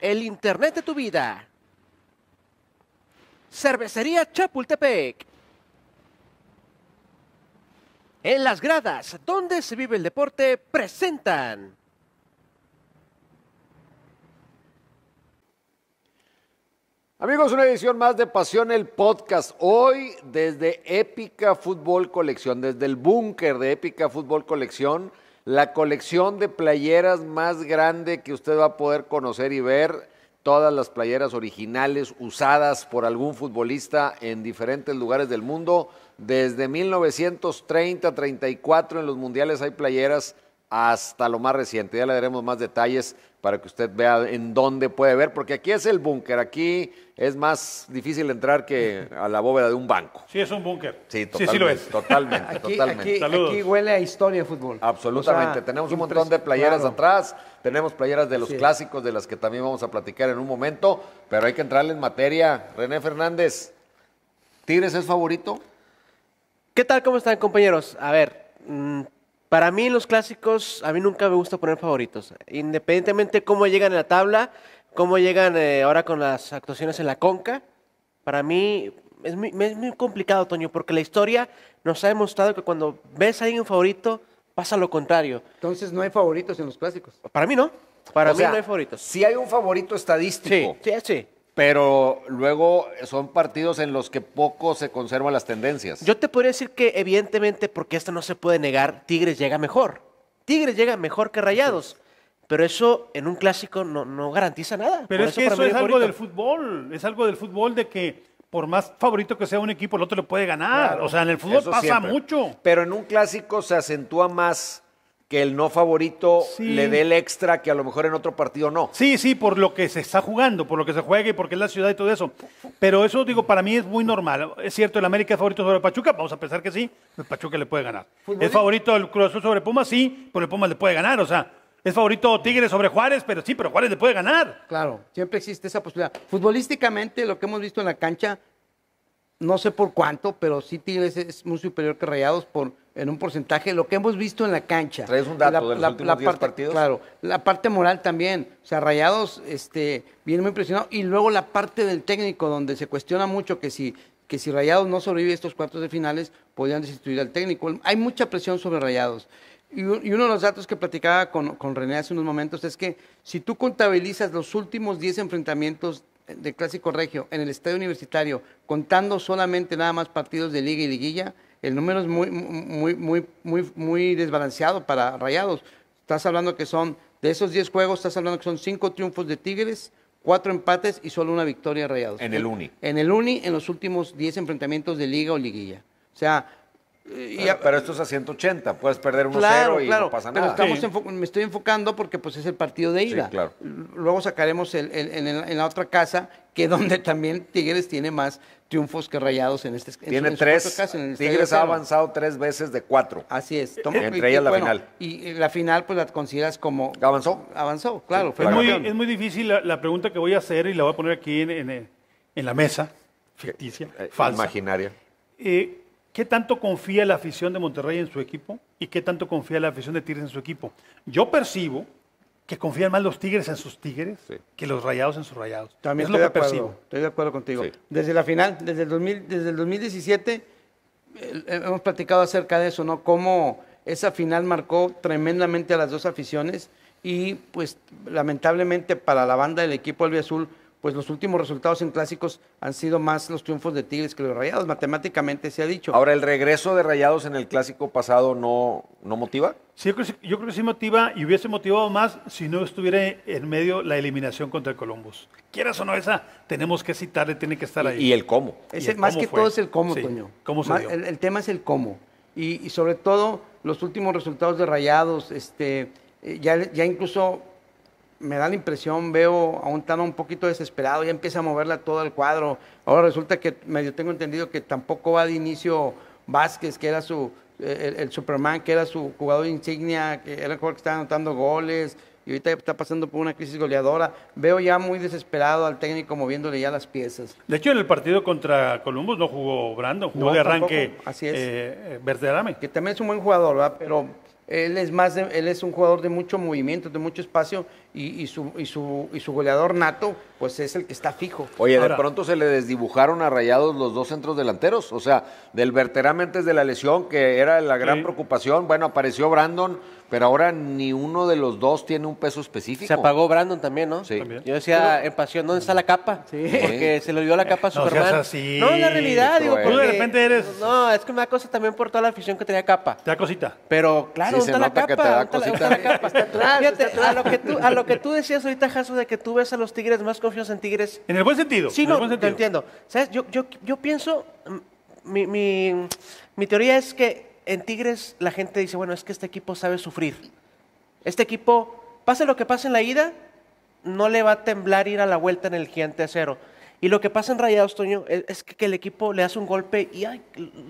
el internet de tu vida. Cervecería Chapultepec. En las gradas, donde se vive el deporte, presentan. Amigos, una edición más de Pasión el Podcast. Hoy desde Épica Fútbol Colección, desde el búnker de Épica Fútbol Colección, la colección de playeras más grande que usted va a poder conocer y ver, todas las playeras originales usadas por algún futbolista en diferentes lugares del mundo. Desde 1930-34 en los mundiales hay playeras hasta lo más reciente. Ya le daremos más detalles para que usted vea en dónde puede ver, porque aquí es el búnker, aquí es más difícil entrar que a la bóveda de un banco. Sí, es un búnker. Sí, sí, lo es. Totalmente, totalmente. Aquí, aquí, huele a historia de fútbol. Absolutamente. tenemos un montón de playeras atrás, tenemos playeras de los clásicos, de las que también vamos a platicar en un momento, pero hay que entrarle en materia. René Fernández, ¿Tigres es favorito? ¿Qué tal? ¿Cómo están, compañeros? A ver, mm, para mí los clásicos, a mí nunca me gusta poner favoritos. Independientemente cómo llegan en la tabla, cómo llegan eh, ahora con las actuaciones en la conca, para mí es muy, complicado, Toño, porque la historia nos ha demostrado que cuando ves a alguien favorito, pasa lo contrario. Entonces no hay favoritos en los clásicos. Para mí no. Para mí no hay favoritos. Si hay un favorito estadístico. Sí, sí, sí pero luego son partidos en los que poco se conservan las tendencias. Yo te podría decir que evidentemente, porque esto no se puede negar, Tigres llega mejor. Tigres llega mejor que Rayados. Pero eso en un clásico no, no garantiza nada. Pero es que eso es algo del fútbol. Es algo del fútbol de que por más favorito que sea un equipo, el otro le puede ganar. o sea, en el fútbol pasa mucho. Pero en un clásico se acentúa más que el no favorito le dé el extra que a lo mejor en otro partido no. Sí, sí, por lo que se está jugando, por lo que se juega y porque es la ciudad y todo eso. Pero eso, digo, para mí es muy normal. Es cierto, el América es favorito sobre Pachuca, vamos a pensar que sí, el pues Pachuca le puede ganar. ¿Es favorito el Cruz Azul sobre Pumas? Sí, pero el Pumas le puede ganar, o sea, es favorito Tigres sobre Juárez, pero sí, pero Juárez le puede ganar. Claro, siempre existe esa posibilidad. Futbolísticamente, lo que hemos visto en la cancha, no sé por cuánto, pero sí es muy superior que Rayados por en un porcentaje lo que hemos visto en la cancha. Traes un dato la, de los últimos parte, partidos. Claro, la parte moral también. O sea, Rayados este, viene muy impresionado. Y luego la parte del técnico, donde se cuestiona mucho que si, que si Rayados no sobrevive estos cuartos de finales, podrían destituir al técnico. Hay mucha presión sobre Rayados. Y, uno de los datos que platicaba con, con René hace unos momentos es que si tú contabilizas los últimos 10 enfrentamientos de Clásico Regio en el Estadio Universitario, contando solamente nada más partidos de liga y liguilla, el número es muy, muy, muy, muy, muy desbalanceado para Rayados. Estás hablando que son, de esos 10 juegos, estás hablando que son 5 triunfos de Tigres, 4 empates y solo una victoria de Rayados. En el UNI. En el UNI, en los últimos 10 enfrentamientos de liga o liguilla. O sea, pero, esto es a 180, puedes perder un 0 y no pasa nada. me estoy enfocando porque pues es el partido de ida. claro. Luego sacaremos el, en, la otra casa, que donde también Tigres tiene más triunfos que rayados en este en Tiene tres. Tigres ha avanzado tres veces de cuatro. Así es. Entre y, la final. Y la final pues la consideras como... ¿Avanzó? Avanzó, claro. es, muy, es, muy, difícil la, pregunta que voy a hacer y la voy a poner aquí en, la mesa, ficticia, eh, falsa. Imaginaria. Eh, ¿Qué tanto confía la afición de Monterrey en su equipo? ¿Y qué tanto confía la afición de Tigres en su equipo? Yo percibo que confían más los Tigres en sus Tigres que los Rayados en sus Rayados. También es lo Estoy de acuerdo contigo. Desde la final, desde el, 2017, eh, eh, hemos platicado acerca de eso, ¿no? Cómo esa final marcó tremendamente a las dos aficiones y pues lamentablemente para la banda del equipo albiazul Azul pues los últimos resultados en clásicos han sido más los triunfos de Tigres que los de Rayados, matemáticamente se ha dicho. Ahora, ¿el regreso de Rayados en el clásico pasado no, no motiva? Sí, yo creo, que sí motiva y hubiese motivado más si no estuviera en medio la eliminación contra el Columbus. Quieras o no esa, tenemos que citarle, tiene que estar ahí. Y, el cómo. más que todo es el cómo, Toño. El, tema es el cómo. Y, sobre todo los últimos resultados de Rayados, este, eh, ya, ya incluso me da la impresión, veo a un Tano un poquito desesperado, ya empieza a moverla todo el cuadro. Ahora resulta que medio tengo entendido que tampoco va de inicio Vázquez, que era su, eh, el, Superman, que era su jugador insignia, que era el jugador que estaba anotando goles, y ahorita está pasando por una crisis goleadora. Veo ya muy desesperado al técnico moviéndole ya las piezas. De hecho, en el partido contra Columbus no jugó Brandon, jugó de arranque Así es. Eh, Verderame. Que también es un buen jugador, ¿verdad? pero él es más él es un jugador de mucho movimiento, de mucho espacio y, su, su, y su goleador nato, pues es el que está fijo. Oye, de pronto se le desdibujaron a Rayados los dos centros delanteros, o sea, del verteramente antes de la lesión, que era la gran preocupación, bueno, apareció Brandon, pero ahora ni uno de los dos tiene un peso específico. Se apagó Brandon también, ¿no? Sí. Yo decía en pasión, ¿dónde está la capa? Sí. Porque se le dio la eh, capa a no, así. No, la realidad, digo, Tú de repente eres. No, es que me da cosa también por toda la afición que tenía capa. Te da cosita. Pero claro, sí, se capa? te da cosita. Fíjate, A, lo que tú, a lo que tú decías ahorita, Jaso, de que tú ves a los Tigres más confiados en Tigres. En el buen sentido. Sí, no, te entiendo. ¿Sabes? Yo, yo, yo pienso, mm, mi, mi, mi teoría es que en Tigres la gente dice, bueno, es que este equipo sabe sufrir. Este equipo, pase lo que pase en la ida, no le va a temblar ir a la vuelta en el gigante acero. Y lo que pasa en Rayados, Toño, e-, es, que, el equipo le hace un golpe y ay,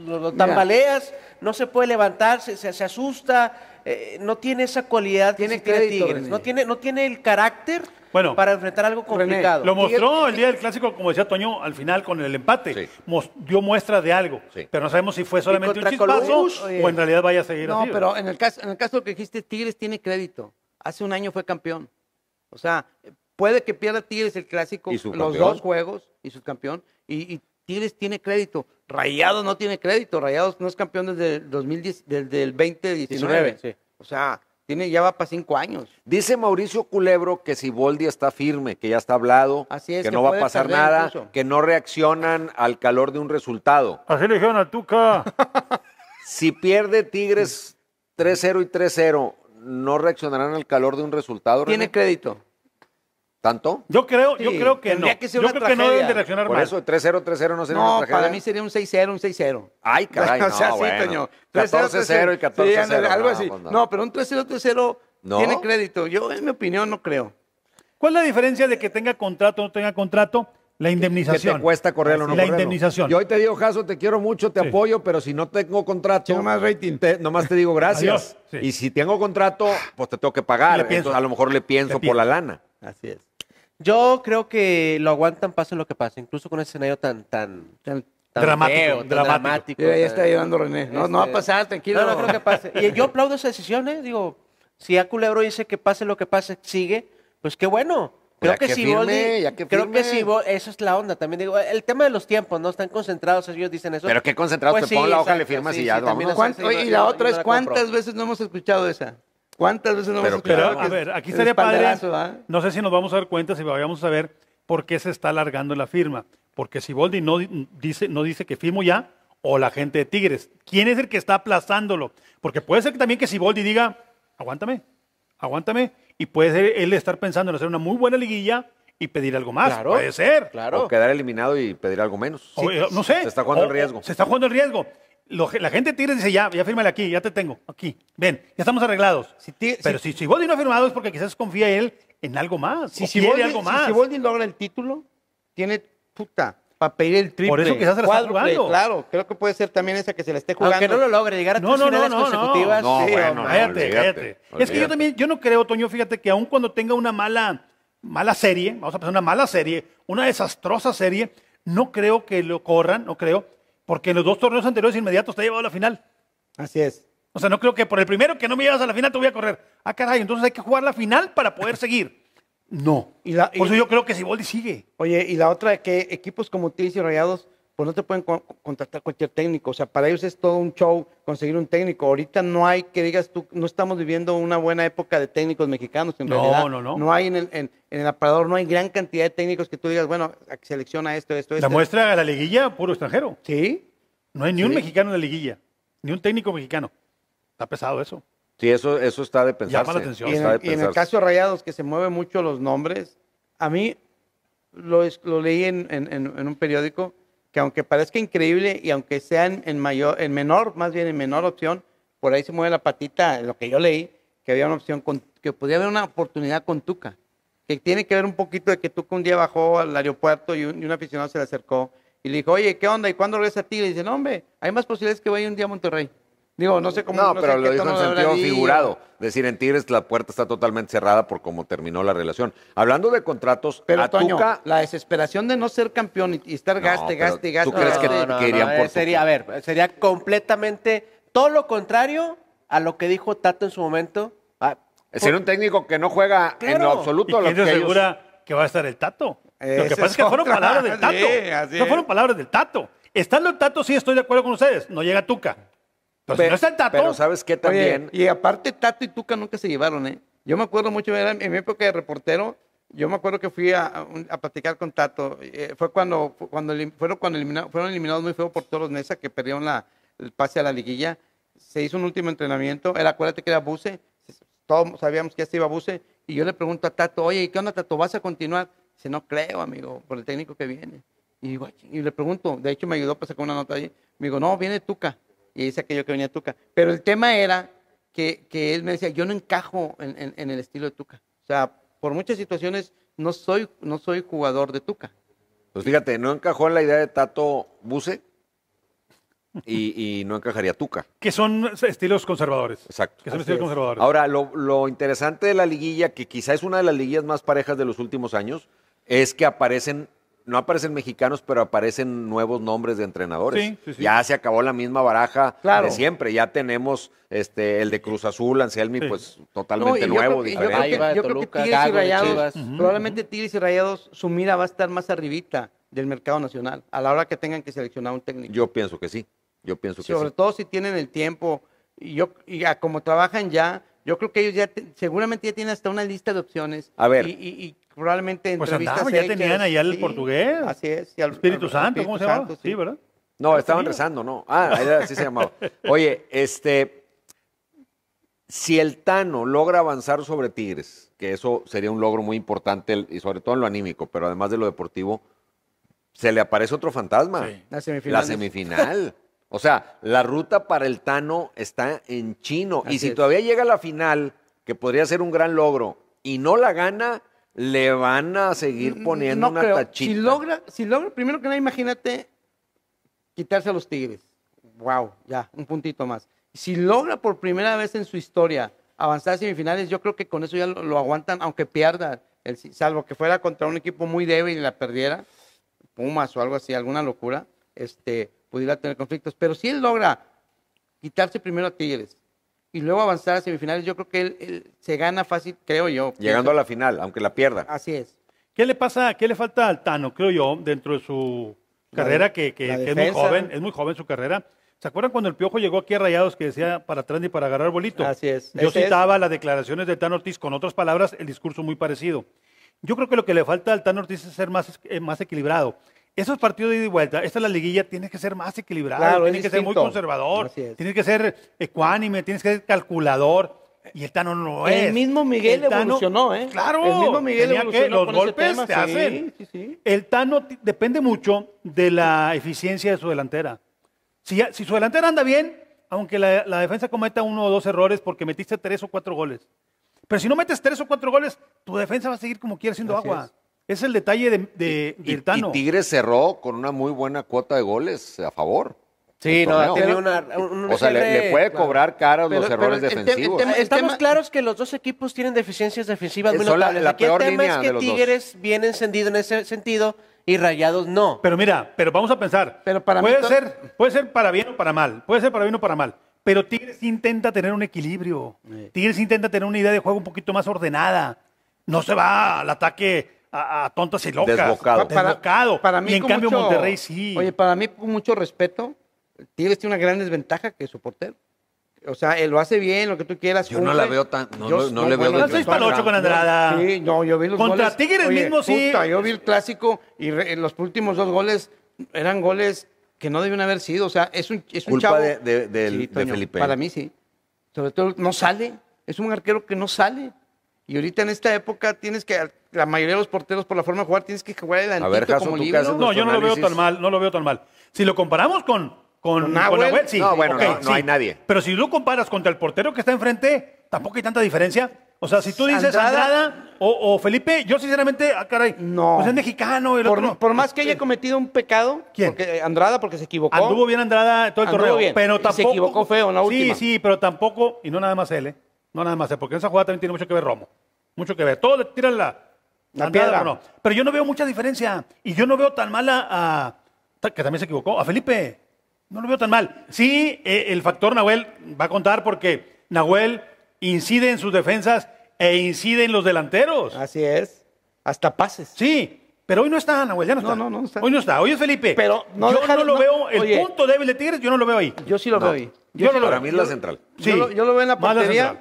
lo, tambaleas, no se puede levantar, se, se, asusta, eh, no tiene esa cualidad tiene que Tigres. No tiene, no tiene el carácter bueno, para enfrentar algo complicado. lo mostró el día del clásico, como decía Toño, al final con el empate. dio muestra de algo, pero no sabemos si fue solamente un chispazo o en realidad vaya a seguir no, pero en el, caso, en el caso que dijiste, Tigres tiene crédito. Hace un año fue campeón. O sea, puede que pierda Tigres el clásico, los dos juegos y subcampeón, campeón Tigres tiene crédito. Rayados no tiene crédito. Rayados no es campeón desde el, 2010, desde 2019. O sea, tiene, ya va para cinco años. Dice Mauricio Culebro que si Boldi está firme, que ya está hablado, que, no va a pasar nada, que no reaccionan al calor de un resultado. Así le dijeron a Tuca. si pierde Tigres 3-0 y 3-0, ¿no reaccionarán al calor de un resultado? Tiene crédito. ¿Tanto? Yo creo, yo creo que no. yo creo que no deben de reaccionar Por mal. eso 3-0, 3-0 no sería una tragedia. No, para mí sería un 6-0, un 6-0. Ay, caray, no, O sea, sí, bueno. Toño. 14-0 y 14-0. algo así. Pues no. pero un 3-0, 3-0 tiene crédito. Yo, en mi opinión, no creo. ¿Cuál es la diferencia de que tenga contrato o no tenga contrato? La indemnización. ¿Qué te cuesta correr o no La indemnización. Yo hoy te digo, Jaso, te quiero mucho, te apoyo, pero si no tengo contrato. Nomás rating. Te, nomás te digo gracias. Y si tengo contrato, pues te tengo que pagar. Entonces, a lo mejor le pienso por la lana. Así es. Yo creo que lo aguantan, pase lo que pase, incluso con ese escenario tan, tan, tan, dramático, dramático. ya, está llevando René. No, no va a este, pasar, tranquilo. No, no creo que pase. Y yo aplaudo esa decisión, ¿eh? Digo, si a Culebro dice que pase lo que pase, sigue, pues qué bueno. Creo que, firme, creo que, si eso es la onda. También digo, el tema de los tiempos, ¿no? Están concentrados, ellos dicen eso. Pero qué concentrados, pues te la hoja, le firmas y ya, y la otra es, ¿cuántas veces no hemos escuchado esa? ¿Cuántas veces no hemos Pero, a ver, aquí sería padre. No sé si nos vamos a dar cuenta, si vamos a ver por qué se está alargando la firma. Porque si Boldi no dice, no dice que firmo ya, o la gente de Tigres. ¿Quién es el que está aplazándolo? Porque puede ser que también que si Boldi diga, aguántame, aguántame. Y puede ser él estar pensando en hacer una muy buena liguilla y pedir algo más. puede ser. Claro. O quedar eliminado y pedir algo menos. Eh, no sé. Se está jugando el riesgo. Se está jugando el riesgo la gente y dice, ya, ya fírmale aquí, ya te tengo, aquí, ven, ya estamos arreglados. Pero si, si, no ha firmado es porque quizás confía él en algo más, si, si quiere Si, logra el título, tiene puta para pedir el triple. Por eso quizás se la está jugando. Claro, creo que puede ser también esa que se la esté jugando. Aunque no lo logre, llegar a no, tres no, finales no, consecutivas. No, bueno, cállate, cállate. Es que yo también, yo no creo, Toño, fíjate que aun cuando tenga una mala, mala serie, vamos a pensar una mala serie, una desastrosa serie, no creo que lo corran, no creo, porque en los dos torneos anteriores inmediatos te ha llevado a la final. Así es. O sea, no creo que por el primero que no me llevas a la final te voy a correr. Ah, caray, entonces hay que jugar la final para poder seguir. No. Y por eso yo creo que si Siboldi sigue. Oye, y la otra, que equipos como Tigres y Rayados pues no te pueden contratar cualquier técnico. O sea, para ellos es todo un show conseguir un técnico. Ahorita no hay que digas tú, no estamos viviendo una buena época de técnicos mexicanos. En no, no, no. No hay en el, aparador, no hay gran cantidad de técnicos que tú digas, bueno, selecciona esto, esto, esto. La este". muestra a la liguilla, puro extranjero. Sí. No hay ni un mexicano en la liguilla, ni un técnico mexicano. Está pesado eso. Sí, eso, eso está de pensar. Llama la atención. Y en, el, caso Rayados, que se mueven mucho los nombres, a mí lo, leí en un periódico que aunque parezca increíble y aunque sea en, mayor, en menor, más bien en menor opción, por ahí se mueve la patita, lo que yo leí, que había una opción, que podía haber una oportunidad con Tuca, que tiene que ver un poquito de que Tuca un día bajó al aeropuerto y un, aficionado se le acercó y le dijo, oye, ¿qué onda? ¿Y cuándo regresa a ti? le dice, no, hombre, hay más posibilidades que vaya un día a Monterrey. Digo, no sé cómo. No, pero lo dijo en sentido figurado. Decir, en Tigres la puerta está totalmente cerrada por cómo terminó la relación. Hablando de contratos, pero la desesperación de no ser campeón y estar gaste, gaste, gaste. ¿Tú crees que querían eh, sería, A ver, sería completamente todo lo contrario a lo que dijo Tato en su momento. Ah, ser un técnico que no juega en lo absoluto. ¿Y quién ellos... que va a estar el Tato? lo que pasa es que fueron palabras del Tato. no fueron palabras del Tato. Estando el Tato, sí estoy de acuerdo con ustedes. No llega Tuca. Pero, ¿sabes qué también? y aparte, Tato y Tuca nunca se llevaron, ¿eh? Yo me acuerdo mucho, en mi época de reportero, yo me acuerdo que fui a, a, platicar con Tato. Eh, fue cuando, cuando fueron, cuando fueron eliminados muy feo por todos los Mesa, que perdieron la, el pase a la liguilla. Se hizo un último entrenamiento. Él, acuérdate que era buce Todos sabíamos que ya se este iba a Y yo le pregunto a Tato, oye, y ¿qué onda, Tato? ¿Vas a continuar? Dice, no creo, amigo, por el técnico que viene. Y, le pregunto, de hecho me ayudó para sacar una nota ahí. Me digo, no, viene Tuca y dice aquello que venía Tuca. Pero el tema era que, él me decía, yo no encajo en, el estilo de Tuca. O sea, por muchas situaciones no soy, no soy jugador de Tuca. Pues fíjate, no encajó en la idea de Tato Buse y, no encajaría Tuca. Que son estilos conservadores. Exacto. Que son estilos conservadores. Ahora, lo, lo interesante de la liguilla, que quizá es una de las liguillas más parejas de los últimos años, es que aparecen no aparecen mexicanos, pero aparecen nuevos nombres de entrenadores. Ya se acabó la misma baraja de siempre. Ya tenemos este el de Cruz Azul, Anselmi, pues totalmente nuevo, diferente. Yo y Rayados, probablemente Tigres y Rayados, su mira va a estar más arribita del mercado nacional a la hora que tengan que seleccionar un técnico. Yo pienso que sí. Yo pienso que Sobre todo si tienen el tiempo y, yo, y como trabajan ya, yo creo que ellos ya seguramente ya tienen hasta una lista de opciones. A ver probablemente pues entrevistas ya tenían allá el portugués. Así es. Y al, Espíritu Santo, ¿cómo se llama? Sí. ¿verdad? No, estaban rezando, ¿no? Ah, así se llamaba. Oye, este, si el Tano logra avanzar sobre Tigres, que eso sería un logro muy importante, y sobre todo en lo anímico, pero además de lo deportivo, se le aparece otro fantasma. La semifinal. La semifinal. o sea, la ruta para el Tano está en chino. y si todavía llega a la final, que podría ser un gran logro, y no la gana, le van a seguir mm, poniendo una tachita. Si logra, si logra, primero que nada, imagínate quitarse a los Tigres. Wow, ya, un puntito más. Si logra por primera vez en su historia avanzar a semifinales, yo creo que con eso ya lo, aguantan, aunque pierda, salvo que fuera contra un equipo muy débil y la perdiera, Pumas o algo así, alguna locura, este, pudiera tener conflictos. Pero si él logra quitarse primero a Tigres, y luego avanzar a semifinales, yo creo que él, se gana fácil, creo yo. Llegando a la final, aunque la pierda. Así es. ¿Qué le pasa, qué le falta al Tano, creo yo, dentro de su carrera, que, es muy joven, es muy joven su carrera? ¿Se acuerdan cuando el Piojo llegó aquí a Rayados que decía para atrás ni para agarrar bolito? Así es. Yo citaba las declaraciones de Tano Ortiz, con otras palabras, el discurso muy parecido. Yo creo que lo que le falta al Tano Ortiz es ser más, eh, más equilibrado esos partidos de ida y vuelta, esta es la liguilla, tiene que ser más equilibrado, tienes tiene que ser muy conservador, tiene que ser ecuánime, tienes que ser calculador. Y el Tano no es. El mismo Miguel evolucionó, ¿eh? Claro. El mismo Miguel los golpes te hacen. El Tano depende mucho de la eficiencia de su delantera. Si, su delantera anda bien, aunque la, defensa cometa uno o dos errores porque metiste tres o cuatro goles. Pero si no metes tres o cuatro goles, tu defensa va a seguir como quiera siendo agua. Es el detalle de, de y, Tigres cerró con una muy buena cuota de goles a favor. Sí, no, ha una, eh, eh, O sea, le, puede cobrar caros los errores defensivos. estamos claros que los dos equipos tienen deficiencias defensivas muy la el tema es que Tigres viene encendido en ese sentido y Rayados no. Pero mira, pero vamos a pensar. puede, ser, puede ser para bien o para mal. Puede ser para bien o para mal. Pero Tigres intenta tener un equilibrio. Tigres intenta tener una idea de juego un poquito más ordenada. No se va al ataque a, tontos tontas y locas. Desbocado. Para, Desbocado. mí y en cambio Monterrey sí. Oye, para mí con mucho respeto, Tigres tiene una gran desventaja que es su portero. O sea, él lo hace bien, lo que tú quieras. Yo no la veo tan. No, yo, no, le veo. No para ocho con Andrada. Sí, no, yo vi los Contra Tigres mismo sí. yo vi el clásico y los últimos dos goles eran goles que no debían haber sido. O sea, es un, es un Culpa chavo. de Felipe. Para mí sí. Sobre todo no sale. Es un arquero que no sale. Y ahorita en esta época tienes que, la mayoría de los porteros por la forma de jugar, tienes que jugar de ver, Jason, como libre. No, yo no lo veo tan mal, no lo veo tan mal. Si lo comparamos con, con, No, bueno, no, hay nadie. Pero si lo comparas contra el portero que está enfrente, tampoco hay tanta diferencia. O sea, si tú dices Andrada, o, Felipe, yo sinceramente, ah, caray, no. pues es mexicano. El por, más que haya cometido un pecado, ¿Quién? Porque eh, Andrada, porque se equivocó. Anduvo bien Andrada todo el pero tampoco. Se equivocó feo en la última. Sí, sí, pero tampoco, y no nada más él, ¿eh? No nada más, eh, porque en esa jugada también tiene mucho que ver Romo. Mucho que ver. Todos le tiran la, la piedra. Pero yo no veo mucha diferencia. Y yo no veo tan mal a, que también se equivocó, a Felipe. No lo veo tan mal. Sí, eh, el factor Nahuel va a contar porque Nahuel incide en sus defensas e incide en los delanteros. Así es. Hasta pases. Sí, pero hoy no está Nahuel, ya no, está. No, no, está. Hoy no está, hoy es Felipe. Pero yo no lo veo, el punto débil de Tigres, yo no lo veo ahí. Yo sí lo veo ahí. Yo para mí es la central. Sí, yo, lo, veo en la portería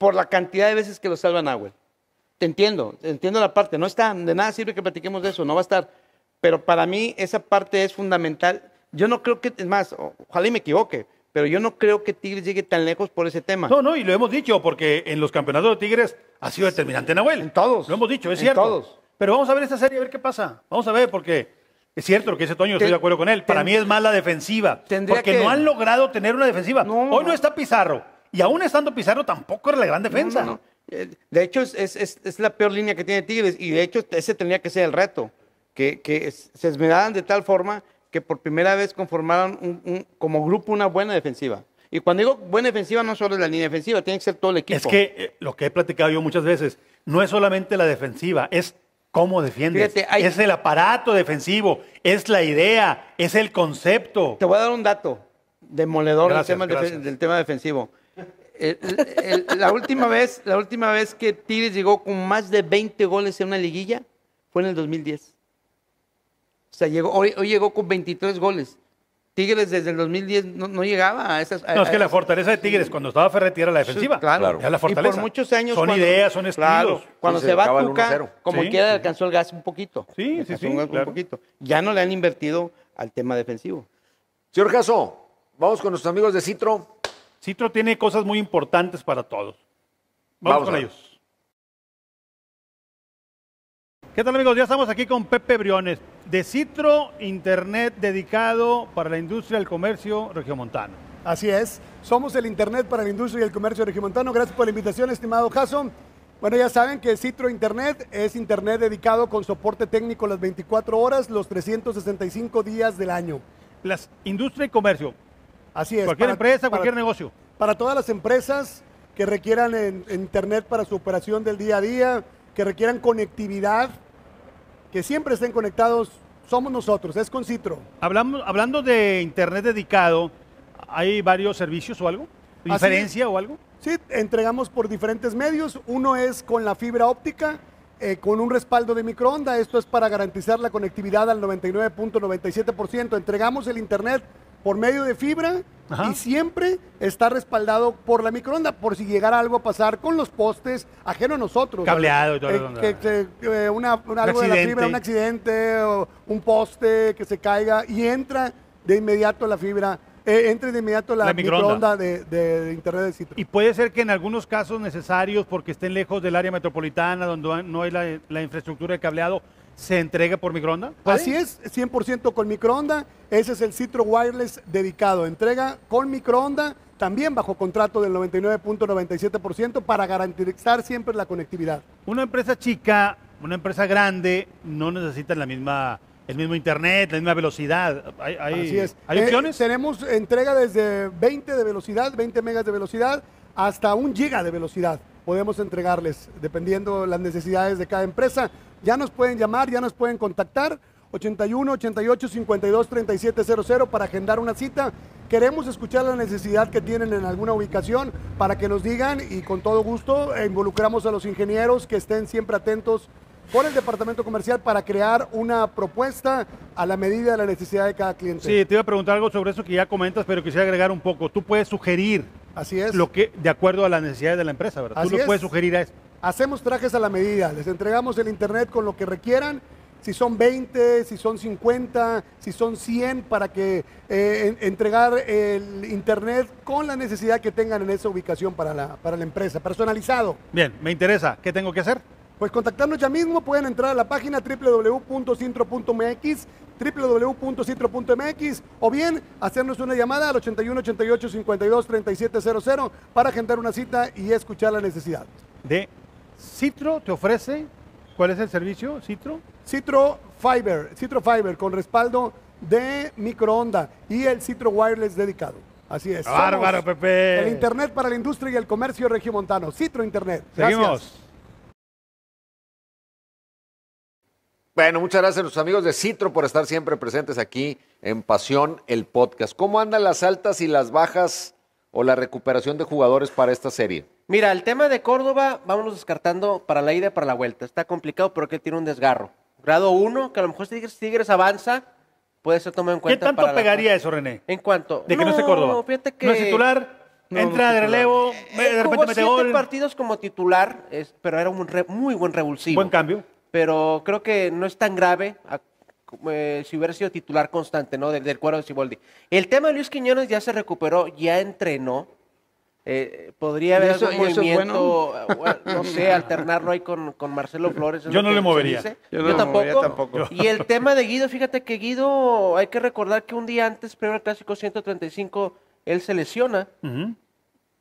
por la cantidad de veces que lo salvan Nahuel. Te entiendo, entiendo la parte. No está, de nada sirve que platiquemos de eso, no va a estar. Pero para mí esa parte es fundamental. Yo no creo que, es más, ojalá y me equivoque, pero yo no creo que Tigres llegue tan lejos por ese tema. No, no, y lo hemos dicho, porque en los campeonatos de Tigres ha sido determinante Nahuel. En todos. Lo hemos dicho, es en todos. Pero vamos a ver esta serie, a ver qué pasa. Vamos a ver, porque es cierto lo que dice Toño, estoy de acuerdo con él. Para mí es mala la defensiva. Porque no han logrado tener una defensiva. Hoy no está Pizarro. Y aún estando Pizarro tampoco era la gran defensa. Eh, de hecho, es, la peor línea que tiene Tigres. Y de hecho, ese tenía que ser el reto. Que, se esmeraran de tal forma que por primera vez conformaran un, como grupo una buena defensiva. Y cuando digo buena defensiva, no solo es la línea defensiva, tiene que ser todo el equipo. Es que eh, lo que he platicado yo muchas veces, no es solamente la defensiva, es cómo defiendes. Es el aparato defensivo, es la idea, es el concepto. Te voy a dar un dato demoledor del, tema defensivo la, última vez, la última vez que Tigres llegó con más de 20 goles en una liguilla fue en el 2010. O sea, llegó, hoy, llegó con 23 goles. Tigres desde el 2010 no, llegaba a esas. no, es que la fortaleza de Tigres cuando estaba Ferretti era la defensiva. claro. la fortaleza. Y por muchos años. Son ideas, son estilos. cuando se, va Tuca, como quiera, alcanzó el gas un poquito. Sí, sí, sí. Ya no le han invertido al tema defensivo. Señor Caso, vamos con nuestros amigos de Citro. Citro tiene cosas muy importantes para todos. Vamos, con ellos. ¿Qué tal amigos? Ya estamos aquí con Pepe Briones, de Citro Internet dedicado para la industria del comercio regiomontano. Así es, somos el Internet para la industria y el comercio regiomontano. Gracias por la invitación, estimado Jason. Bueno, ya saben que Citro Internet es Internet dedicado con soporte técnico las 24 horas, los 365 días del año. Las industria y comercio, Así es. Cualquier empresa, cualquier negocio. Para todas las empresas que requieran Internet para su operación del día a día, que requieran conectividad, que siempre estén conectados, somos nosotros, es con Citro. Hablamos, hablando de Internet dedicado, ¿hay varios servicios o algo? ¿Diferencia o algo? Sí, entregamos por diferentes medios. Uno es con la fibra óptica, eh, con un respaldo de microondas, Esto es para garantizar la conectividad al 99.97%. Entregamos el Internet por medio de fibra y siempre está respaldado por la microonda, por si llegara algo a pasar con los postes ajeno a nosotros. Cableado y todo. Eh, que, eh, una, algo de la fibra, un accidente, o un poste que se caiga y entra de inmediato la fibra. Eh, entra de inmediato la, microonda, de, internet de Y puede ser que en algunos casos necesarios, porque estén lejos del área metropolitana, donde no hay la infraestructura de cableado, se entrega por microonda. Así es, 100% con microonda. Ese es el Citro Wireless dedicado. Entrega con microonda, también bajo contrato del 99.97% para garantizar siempre la conectividad. Una empresa chica, una empresa grande, no necesitan la misma el mismo internet, la misma velocidad. ¿Hay, ¿hay eh, opciones? tenemos entrega desde 20 de velocidad, 20 megas de velocidad, hasta un giga de velocidad. Podemos entregarles, dependiendo las necesidades de cada empresa. Ya nos pueden llamar, ya nos pueden contactar. 81 88 52 37 para agendar una cita. Queremos escuchar la necesidad que tienen en alguna ubicación para que nos digan y con todo gusto involucramos a los ingenieros que estén siempre atentos con el departamento comercial para crear una propuesta a la medida de la necesidad de cada cliente. Sí, te iba a preguntar algo sobre eso que ya comentas, pero quisiera agregar un poco. Tú puedes sugerir Así es. lo que de acuerdo a las necesidades de la empresa, ¿verdad? Tú lo puedes sugerir a eso. Hacemos trajes a la medida, les entregamos el internet con lo que requieran, si son 20, si son 50, si son 100, para que eh, entregar el internet con la necesidad que tengan en esa ubicación para la, para la empresa, personalizado. Bien, me interesa, ¿qué tengo que hacer? Pues contactarnos ya mismo, pueden entrar a la página www.cintro.mx, www.cintro.mx o bien hacernos una llamada al 81 88 para agendar una cita y escuchar la necesidad. De Citro te ofrece, ¿cuál es el servicio? Citro. Citro Fiber, Citro Fiber con respaldo de microonda y el Citro Wireless dedicado. Así es. Bárbaro, Pepe. El Internet para la industria y el comercio regiomontano. Citro Internet. Gracias. Seguimos. Bueno, muchas gracias a los amigos de Citro por estar siempre presentes aquí en Pasión, el podcast. ¿Cómo andan las altas y las bajas o la recuperación de jugadores para esta serie? Mira, el tema de Córdoba, vámonos descartando para la ida y para la vuelta. Está complicado pero que tiene un desgarro. Grado uno, que a lo mejor si Tigres, avanza, puede ser tomado en cuenta. ¿Qué tanto pegaría eso, René? ¿En cuanto De que no, sea esté Córdoba. No es titular, entra de relevo, eh, de eh, repente mete gol. partidos como titular, es, pero era un muy buen revulsivo. Buen cambio. Pero creo que no es tan grave. Eh, si hubiera sido titular constante, ¿no? Del, cuero de Ciboldi. El tema de Luis Quiñones ya se recuperó, ya entrenó. Eh, podría haber algún movimiento, eh, no sé, alternarlo ahí con, Marcelo Flores. Yo no le movería. Yo, tampoco. Y el tema de Guido, fíjate que Guido, hay que recordar que un día antes, Primero clásico 135, él se lesiona,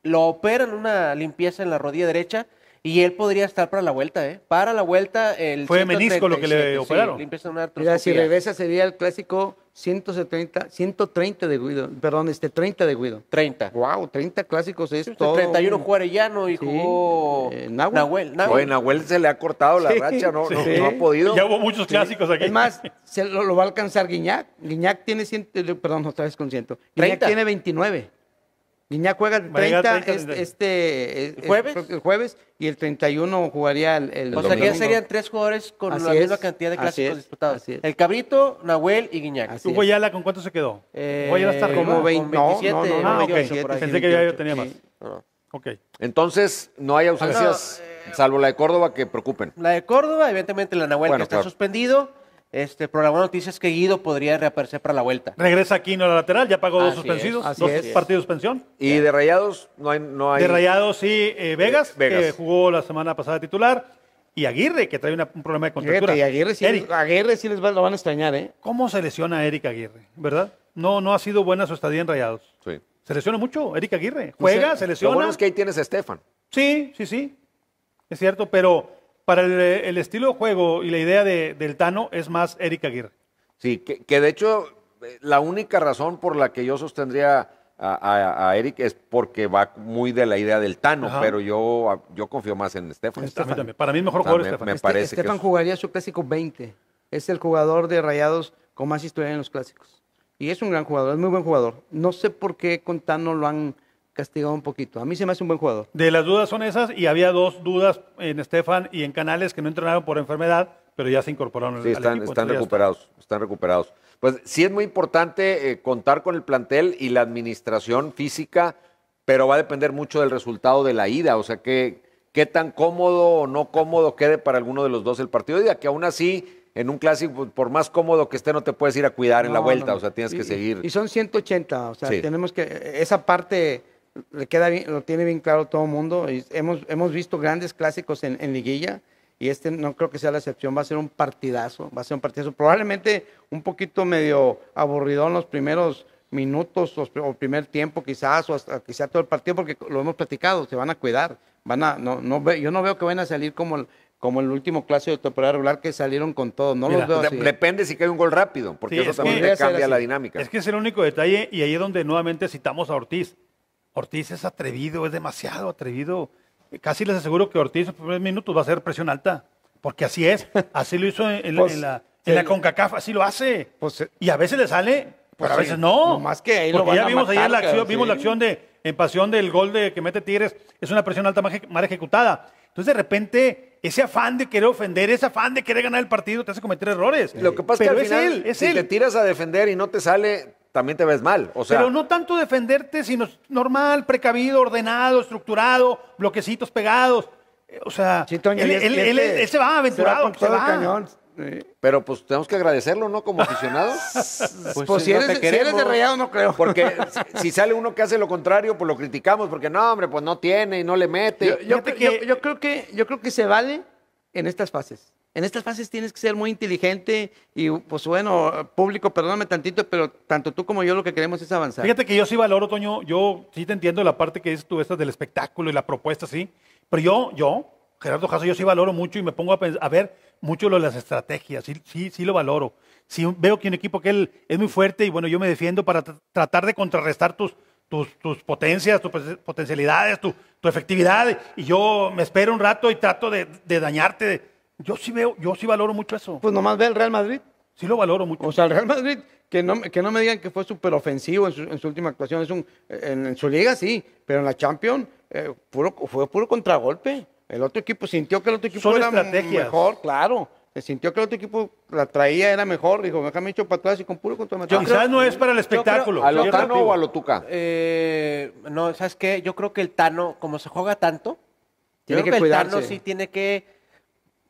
lo opera una limpieza en la rodilla derecha y él podría estar para la vuelta, ¿eh? Para la vuelta, el. Fue menisco lo que le operaron. Sí, una Mira, si regresa sería el clásico 170, 130 de Guido. Perdón, este 30 de Guido. 30. Wow, 30 clásicos es todo. 31 Juarellano y jugó eh, Nahuel. Nahuel, se le ha cortado la racha, no, no, ha podido. Ya hubo muchos clásicos aquí. Es más, se lo, va a alcanzar Guiñac. Guiñac tiene. perdón, otra vez con ciento. Guiñac tiene 29. Guiñac juega el 30, este, eh, jueves? y el 31 jugaría el, el O sea que ya serían tres jugadores con la misma cantidad de clásicos disputados. El Cabrito, Nahuel y Guiñac. Así ¿Tú Yala, ¿con cuánto se quedó? Eh, como 27. No, ah, Pensé que ya yo tenía más. Entonces, no hay ausencias, eh, salvo la de Córdoba, que preocupen. La de Córdoba, evidentemente la Nahuel que está suspendido. Este, pero la buena noticia es que Guido podría reaparecer para la vuelta. Regresa aquí en la lateral, ya pagó dos suspensivos, dos partidos de suspensión. Y de Rayados no hay. No hay... De Rayados sí, eh, eh, Vegas, que jugó la semana pasada titular. Y Aguirre, que trae un problema de contractura. y Aguirre sí, Aguirre sí les van a extrañar, ¿eh? ¿Cómo se lesiona a Eric Aguirre? ¿Verdad? No, no ha sido buena su estadía en Rayados. Sí. Se lesiona mucho, Eric Aguirre. Juega, se lesiona. Lo bueno es que ahí tienes a Estefan. Sí, sí, sí. Es cierto, pero para eh, el, estilo de juego y la idea del Tano es más Eric Aguirre. Sí, que, de hecho eh, la única razón por la que yo sostendría a, Eric es porque va muy de la idea del Tano, pero yo, yo confío más en Stefan Para mí mejor jugador Estefan. Me, parece Estefan jugaría su clásico 20. Es el jugador de Rayados con más historia en los clásicos. Y es un gran jugador, es muy buen jugador. No sé por qué con Tano lo han castigado un poquito. A mí se me hace un buen jugador. De las dudas son esas y había dos dudas en Estefan y en Canales que no entrenaron por enfermedad, pero ya se incorporaron. Sí, al están, están recuperados, están recuperados. Pues sí es muy importante eh, contar con el plantel y la administración física, pero va a depender mucho del resultado de la ida, o sea que qué tan cómodo o no cómodo quede para alguno de los dos el partido, y que aún así en un clásico, pues, por más cómodo que esté, no te puedes ir a cuidar en la vuelta, o sea, tienes que seguir. Y son 180, o sea, tenemos que, esa parte queda bien, lo tiene bien claro todo el mundo. hemos, visto grandes clásicos en, liguilla y este no creo que sea la excepción. Va a ser un partidazo, va a ser un partidazo. Probablemente un poquito medio aburrido en los primeros minutos o primer tiempo quizás o hasta quizá todo el partido porque lo hemos platicado, se van a cuidar, van a no yo no veo que vayan a salir como el, como el último clásico de temporada regular que salieron con todo. No Depende si cae un gol rápido, porque eso también cambia la dinámica. Es que es el único detalle y ahí es donde nuevamente citamos a Ortiz. Ortiz es atrevido, es demasiado atrevido. Eh, casi les aseguro que Ortiz en los primeros minutos va a hacer presión alta, porque así es, así lo hizo en, la, pues, eh, CONCACAF, así lo hace. Pues, eh, y a veces le sale, pero pues a veces no. Más que ya vimos ayer la acción, vimos la acción de en pasión del gol de que mete Tigres, es una presión alta mal ejecutada. Entonces de repente ese afán de querer ofender, ese afán de querer ganar el partido te hace cometer errores. Lo que pasa es que al final, si le te tiras a defender y no te sale, también te ves mal. O sea, pero no tanto defenderte, sino normal, precavido, ordenado, estructurado, bloquecitos pegados. Eh, o sea, él, se va aventurado. Pero pues tenemos que agradecerlo, ¿no? Como aficionado. pues, si, eres, no creo. Porque si sale uno que hace lo contrario, pues lo criticamos, porque no, hombre, pues no tiene y no le mete. Yo, yo creo, que, yo creo que se vale en estas fases. En estas fases tienes que ser muy inteligente y, pues bueno, público, perdóname tantito, pero tanto tú como yo lo que queremos es avanzar. Fíjate que yo sí valoro, Toño, yo sí te entiendo la parte que dices tú, esta del espectáculo y la propuesta, sí, pero yo, yo, Gerardo Jasso, yo sí valoro mucho y me pongo a, ver mucho lo las estrategias, sí, sí, sí lo valoro. Si veo que un equipo que él es muy fuerte y bueno, yo me defiendo para tratar de contrarrestar tus, tus, potencias, tus potencialidades, tu, tu, efectividad. Y yo me espero un rato y trato de, de dañarte, de, yo sí veo, yo sí valoro mucho eso. Pues nomás ve el Real Madrid. Sí lo valoro mucho. O sea, el Real Madrid, que no, que no me digan que fue súper ofensivo en su, última actuación. Es un, en, su liga sí, pero en la Champions eh, fue puro contragolpe. El otro equipo sintió que el otro equipo era mejor, claro. sintió que el otro equipo la traía, era mejor. Dijo, déjame hecho para atrás y con puro contra Quizás no es para el espectáculo. ¿A lo Tano o a lo Tuca? Eh, no, ¿sabes qué? Yo creo que el Tano, como se juega tanto, tiene que, que sí tiene que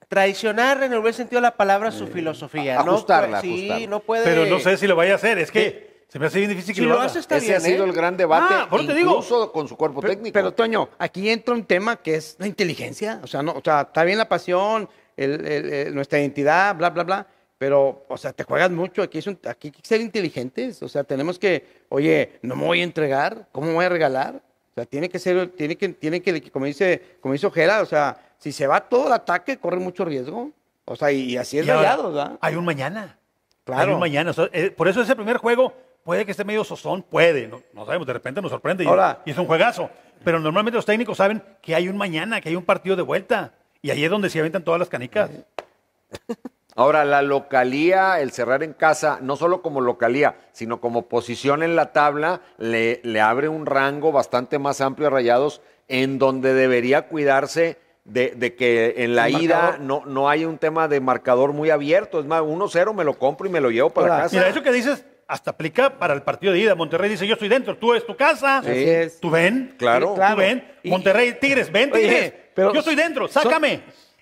traicionar en el buen sentido de la palabra su eh, filosofía. Ajustarla, no, sí, no puede. Pero no sé si lo vaya a hacer, es que se me hace bien difícil que si lo, Hace, está Ese ha sido ¿eh? el gran debate, ah, incluso con su cuerpo técnico. Pero, Toño, aquí entra un tema que es la inteligencia. O sea, no, o sea está bien la pasión, el, el, nuestra identidad, bla, bla, bla. Pero, o sea, te juegas mucho. Aquí, es un, aquí hay que ser inteligentes. O sea, tenemos que, oye, no me voy a entregar, ¿cómo voy a regalar? O sea, tiene que ser, tiene que, tiene que como dice, como dice Ojera, o sea, si se va todo el ataque, corre mucho riesgo. O sea, y, así es Rayados, ¿verdad? Hay un mañana. Claro. Hay un mañana. Eh, por eso ese primer juego puede que esté medio sosón, puede. No, sabemos, de repente nos sorprende y, es un juegazo. Pero normalmente los técnicos saben que hay un mañana, que hay un partido de vuelta. Y ahí es donde se aventan todas las canicas. Ahora, la localía, el cerrar en casa, no solo como localía, sino como posición en la tabla, le, le abre un rango bastante más amplio a Rayados, en donde debería cuidarse de, que en la ida no, no hay un tema de marcador muy abierto. Es más, 1-0 me lo compro y me lo llevo para la casa. Mira, eso que dices hasta aplica para el partido de ida. Monterrey dice, yo estoy dentro, tú es tu casa, tú ven, claro. tú ven. Monterrey, Tigres, ven, Tigres, pero yo estoy dentro, sácame.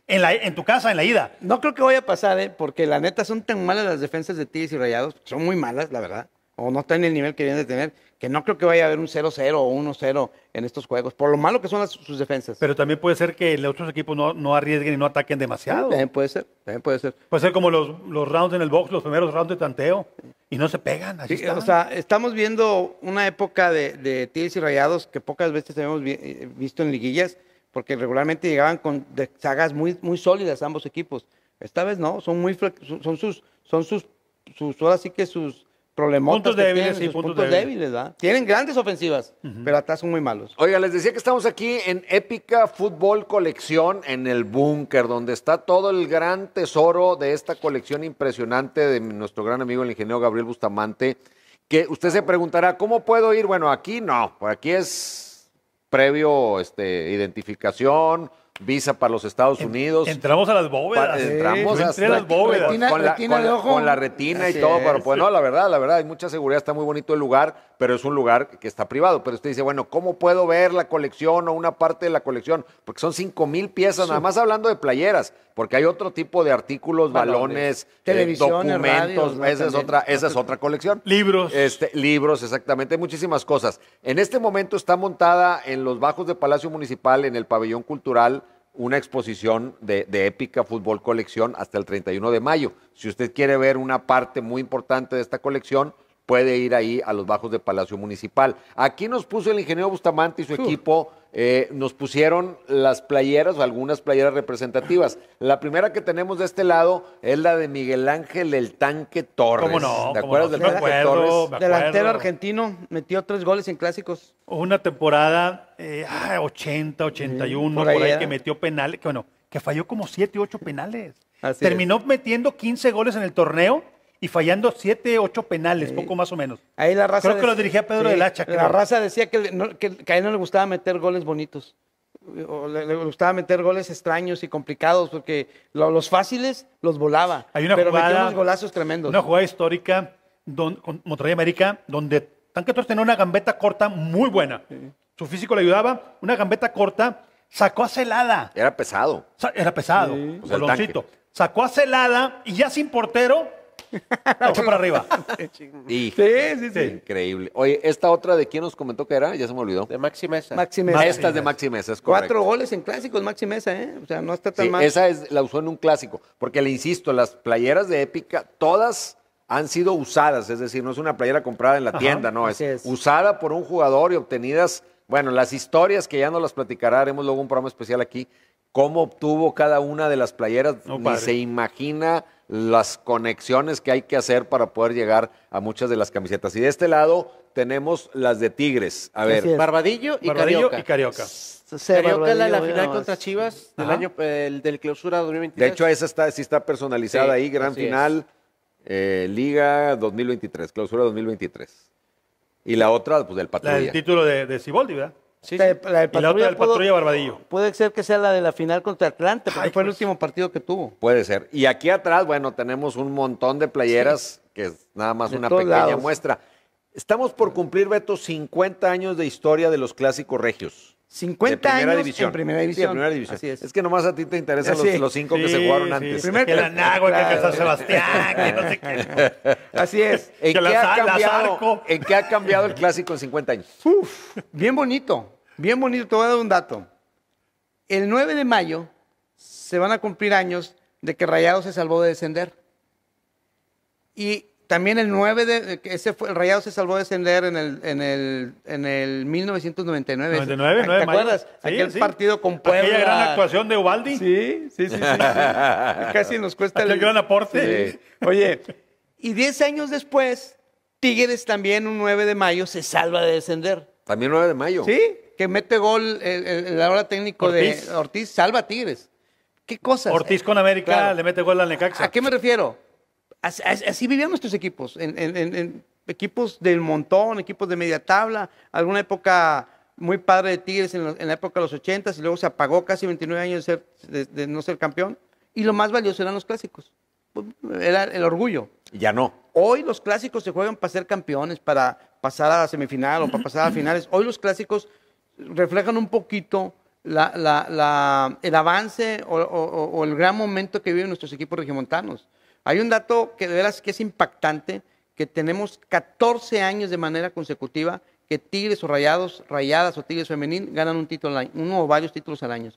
En, la, en tu casa, en la ida. No creo que vaya a pasar, ¿eh? porque la neta son tan malas las defensas de Tigres y Rayados, son muy malas, la verdad, o no están en el nivel que vienen de tener, que no creo que vaya a haber un 0-0 o 1-0 en estos juegos, por lo malo que son sus defensas. Pero también puede ser que los otros equipos no, no arriesguen y no ataquen demasiado. también puede ser, también puede ser. Puede ser como los, los rounds en el box, los primeros rounds de tanteo, y no se pegan. o sea, estamos viendo una época de, de y rayados que pocas veces hemos eh, visto en liguillas, porque regularmente llegaban con sagas muy, muy sólidas ambos equipos. Esta vez no, son muy son sus, son sus, sus ahora sí que sus problemas Puntos débiles, y puntos, débiles. Tienen grandes ofensivas, pero hasta son muy malos. Oiga, les decía que estamos aquí en Épica Fútbol Colección, en el búnker, donde está todo el gran tesoro de esta colección impresionante de nuestro gran amigo el ingeniero Gabriel Bustamante, que usted se preguntará, ¿cómo puedo ir? Bueno, aquí no, por aquí es previo este, identificación, visa para los Estados Unidos. Entramos a las bóvedas. entramos a las bóvedas. con, la, retina y todo. Pero pues, no, la verdad, la verdad, hay mucha seguridad, está muy bonito el lugar, pero es un lugar que está privado. Pero usted dice, bueno, ¿cómo puedo ver la colección o una parte de la colección? Porque son cinco mil piezas, nada más hablando de playeras, porque hay otro tipo de artículos, balones, eh, televisión, documentos, esa es otra, esa es otra colección. Libros. Este, libros, exactamente, muchísimas cosas. En este momento está montada en los bajos de Palacio Municipal, en el pabellón cultural una exposición de, Épica Fútbol Colección hasta el 31 de mayo. Si usted quiere ver una parte muy importante de esta colección, puede ir ahí a los bajos de Palacio Municipal. Aquí nos puso el ingeniero Bustamante y su equipo eh, nos pusieron las playeras o algunas playeras representativas. La primera que tenemos de este lado es la de Miguel Ángel el Tanque Torres. ¿Cómo no? ¿Te acuerdas del Tanque Torres? Delantero argentino, metió tres goles en clásicos. Una temporada 80, eh, 81, ah, que metió penales, que bueno, que falló como 7, 8 penales. Terminó metiendo 15 goles en el torneo y fallando siete, ocho penales, poco más o menos. Ahí la raza creo que lo dirigía Pedro de del Hacha. La raza decía que, a él no le gustaba meter goles bonitos. le, gustaba meter goles extraños y complicados, porque los fáciles los volaba. Hay una pero jugada, golazos tremendos. Una jugada histórica con Monterrey América, donde Tanquetor tenía una gambeta corta muy buena. Su físico le ayudaba, una gambeta corta, sacó a Celada. Era pesado. era pesado, Sacó a Celada y ya sin portero Ocho para arriba. sí, sí, sí. Increíble. Oye, esta otra de quién nos comentó que era, ya se me olvidó. De Maxi Mesa. de Maxi Cuatro goles en clásicos, Maxi ¿eh? O sea, no está tan Esa es, la usó en un clásico, porque le insisto, las playeras de épica, todas han sido usadas, es decir, no es una playera comprada en la tienda, no, es, usada por un jugador y obtenidas, bueno, las historias que ya no las platicará, haremos luego un programa especial aquí, cómo obtuvo cada una de las playeras, ni se imagina las conexiones que hay que hacer para poder llegar a muchas de las camisetas. Y de este lado tenemos las de Tigres. A ver, Barbadillo y Barbadillo Carioca. Y Carioca. Carioca la, final contra Chivas del año del clausura 2023. De hecho, esa está, sí está personalizada ahí, gran final, eh, Liga 2023, clausura 2023. Y la otra, pues del patrulla. el título de, de ¿verdad? la, patrulla, y la patrulla Barbadillo. Puede ser que sea la de la final contra Atlante, porque fue el pues. último partido que tuvo. Puede ser. Y aquí atrás, bueno, tenemos un montón de playeras, que es nada más una pequeña muestra. Estamos por cumplir, Beto, 50 años de historia de los clásicos regios. 50 años en primera división. En primera división. es. que nomás a ti te interesan los, cinco que se jugaron antes. Primer que la Nagua, que San Sebastián, que no sé qué. Así es. ¿En, que qué ha cambiado, ¿En qué ha cambiado el clásico en 50 años? Uf, bien bonito. Bien bonito, te voy a dar un dato. El 9 de mayo se van a cumplir años de que Rayado se salvó de descender. Y también el 9 de, eh, ese fue, Rayado se salvó de descender en el, en el, en el 1999. 99, ¿Te acuerdas? Aquel partido con Puebla. Aquella gran actuación de Ubaldi. Sí, sí, sí. Casi nos cuesta el gran aporte. Oye, y 10 años después, Tigres también un 9 de mayo se salva de descender. También 9 de mayo. Sí, que mete gol el, ahora técnico de Ortiz, salva a Tigres. ¿Qué cosas? Ortiz con América le mete gol al Necaxa. ¿A qué me refiero? Así, vivían nuestros equipos, equipos del montón, equipos de media tabla, alguna época muy padre de Tigres en, la época de los 80 y luego se apagó casi 29 años de, no ser campeón. Y lo más valioso eran los clásicos era el orgullo. Ya no. Hoy los clásicos se juegan para ser campeones, para pasar a la semifinal o para pasar a finales. Hoy los clásicos reflejan un poquito el avance o, el gran momento que viven nuestros equipos regiomontanos. Hay un dato que de veras que es impactante, que tenemos 14 años de manera consecutiva que Tigres o Rayados, Rayadas o Tigres Femenil ganan un título al uno o varios títulos al año.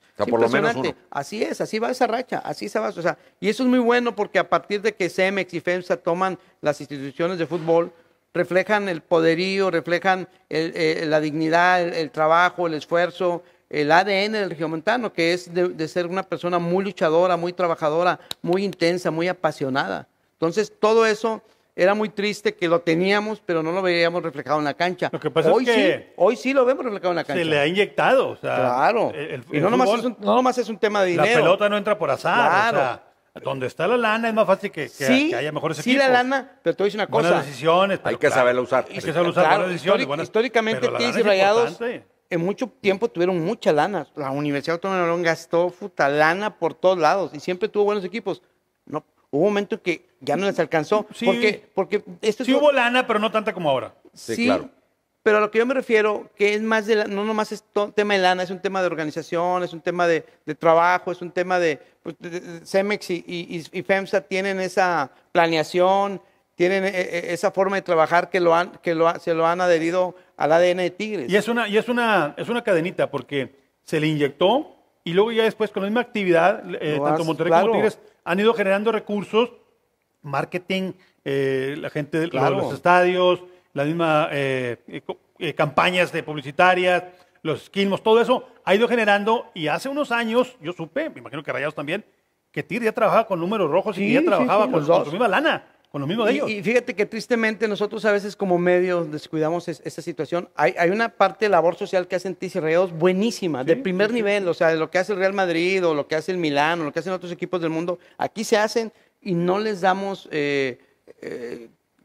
Así es, así va esa racha, así se va. y eso es muy bueno porque a partir de que CEMEX y FEMSA toman las instituciones de fútbol, reflejan el poderío, reflejan eh, la dignidad, el, trabajo, el esfuerzo, el ADN del regiomontano, que es de, ser una persona muy luchadora, muy trabajadora, muy intensa, muy apasionada. Entonces, todo eso era muy triste que lo teníamos, pero no lo veíamos reflejado en la cancha. hoy sí, hoy sí lo vemos reflejado en la cancha. Se le ha inyectado, Claro. y no, nomás es un, no un tema de dinero. La pelota no entra por azar. Claro. Donde está la lana es más fácil que, haya mejores equipos. Sí, la lana, pero te voy a decir una cosa. Buenas decisiones. hay que saberla usar. Hay que saber usar buenas decisiones. históricamente, y Rayados en mucho tiempo tuvieron mucha lana. La Universidad Autónoma de León gastó futa lana por todos lados y siempre tuvo buenos equipos. No, hubo un momento que ya no les alcanzó. Sí, porque, porque esto sí hubo lana, pero no tanta como ahora. Sí, claro. Pero a lo que yo me refiero, que es más de no nomás es tema de lana, es un tema de organización, es un tema de, trabajo, es un tema de, pues, Cemex y, FEMSA tienen esa planeación, tienen e, e, esa forma de trabajar que, lo han, se lo han adherido al ADN de Tigres. Y es una, y es una, es una cadenita, porque se le inyectó y luego ya después con la misma actividad, eh, tanto Monterrey como Tigres han ido generando recursos, marketing, eh, la gente de los estadios las mismas eh, eh, eh, campañas de publicitarias, los esquilmos, todo eso ha ido generando. Y hace unos años, yo supe, me imagino que Rayados también, que TIR ya trabajaba con números rojos y ya trabajaba con, con, misma lana, con lo mismo de ellos. Y fíjate que tristemente nosotros a veces como medios descuidamos esta situación. Hay, hay, una parte de labor social que hacen TIR y Rayados buenísima, de primer nivel, o sea, de lo que hace el Real Madrid o lo que hace el Milán o lo que hacen otros equipos del mundo. Aquí se hacen y no les damos... eh,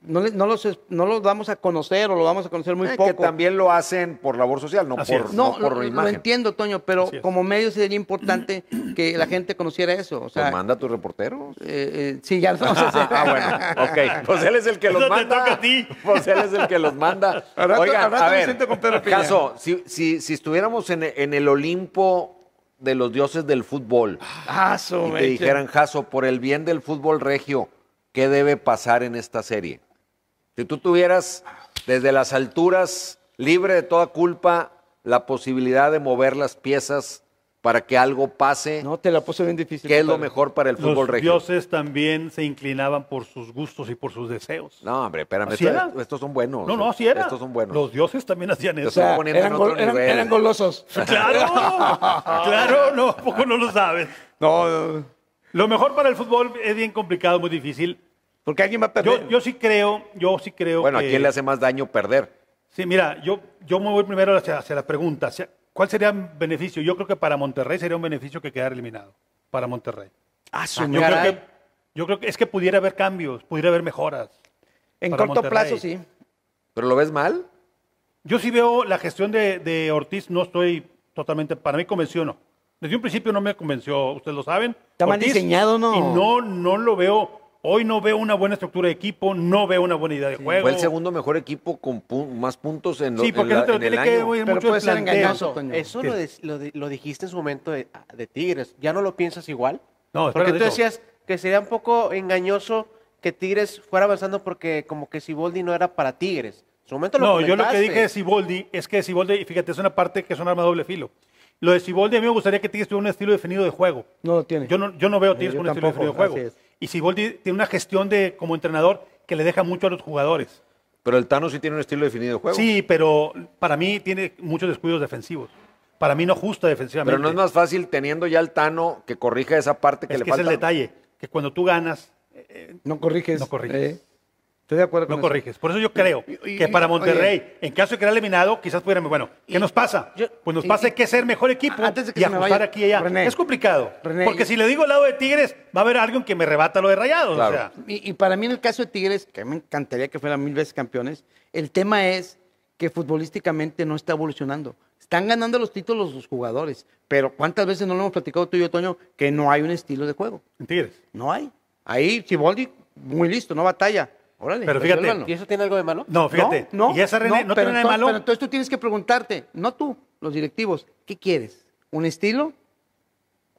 no, no, los, no los vamos a conocer o lo vamos a conocer muy eh, poco. Que también lo hacen por labor social, no por, no, no, lo, entiendo, Toño, pero como medio sería importante que la gente conociera eso. O pues manda a tu reportero? Eh, eh, sí, ya lo vamos ah, bueno, ok. Pues él es el que los manda. Te toca a ti. Pues él es el que los manda. Oigan, caso, si, si, si estuviéramos en, el Olimpo de los dioses del fútbol ah, y te dijeran, Jaso, por el bien del fútbol regio, ¿qué debe pasar en esta serie? Si tú tuvieras desde las alturas, libre de toda culpa, la posibilidad de mover las piezas para que algo pase. No, te la puse bien difícil. ¿Qué es lo mejor para el fútbol Los Los dioses también se inclinaban por sus gustos y por sus deseos. No, hombre, espérame. estos son buenos. No, no, eh, así Estos son buenos. Los dioses también hacían eso. eran, eran, golosos. Claro, claro, no, poco no lo sabes. no. Lo mejor para el fútbol es bien complicado, muy difícil. Porque alguien va a perder. Yo, sí creo, yo sí creo. Bueno, ¿a quién le hace más daño perder? Sí, mira, yo, yo me voy primero hacia, la pregunta. ¿Cuál sería el beneficio? Yo creo que para Monterrey sería un beneficio que quedar eliminado. Para Monterrey. Ah, su yo, creo que, yo creo que es que pudiera haber cambios, pudiera haber mejoras. En corto plazo, sí. ¿Pero lo ves mal? Yo sí veo la gestión de, Ortiz, no estoy totalmente. Para mí convenció, no. Desde un principio no me convenció, ustedes lo saben. Está mal diseñado, ¿no? Y no, no lo veo Hoy no veo una buena estructura de equipo, no veo una buena idea de juego. Fue el segundo mejor equipo con más puntos en, sí, porque no te lo tiene que año. mucho puede ser engañoso. Eso lo, dijiste en su momento de, Tigres. ¿Ya no lo piensas igual? No, Porque tú decías que sería un poco engañoso que Tigres fuera avanzando porque como que Siboldi no era para Tigres. En su momento lo No, yo lo que dije de Siboldi es que Siboldi, fíjate, es una parte que es un arma de doble filo. Lo de Siboldi a mí me gustaría que Tigres tuviera un estilo definido de juego. No lo tiene. Yo no, yo no veo Tigres eh, con un estilo definido de juego. Y Siboldi tiene una gestión de como entrenador que le deja mucho a los jugadores. Pero el Tano sí tiene un estilo definido de juego. Sí, pero para mí tiene muchos descuidos defensivos. Para mí no justa defensivamente. Pero no es más fácil teniendo ya El Tano que corrija esa parte que le falta. Es el detalle, que cuando tú ganas. Eh, no corriges. No corriges. Eh. Estoy de acuerdo con No corriges. Por eso yo creo que para Monterrey, en caso de que era eliminado, quizás pudiéramos, bueno, ¿qué nos pasa? pues nos pasa que ser mejor equipo Antes de que se me vaya, aquí y allá. es complicado. porque si le digo al lado de Tigres, va a haber alguien que me rebata lo de Rayados. Y, para mí en el caso de Tigres, que me encantaría que fueran mil veces campeones, el tema es que futbolísticamente no está evolucionando. Están ganando los títulos los jugadores, pero ¿cuántas veces no lo hemos platicado tú y yo, Toño, que no hay un estilo de juego? en Tigres. No hay. Ahí chiboldi muy listo, no batalla pero fíjate. ¿Y eso tiene algo de malo? No, fíjate. ¿Y esa René, no, tiene nada malo? entonces tú tienes que preguntarte, no tú, los directivos, ¿qué quieres? ¿Un estilo?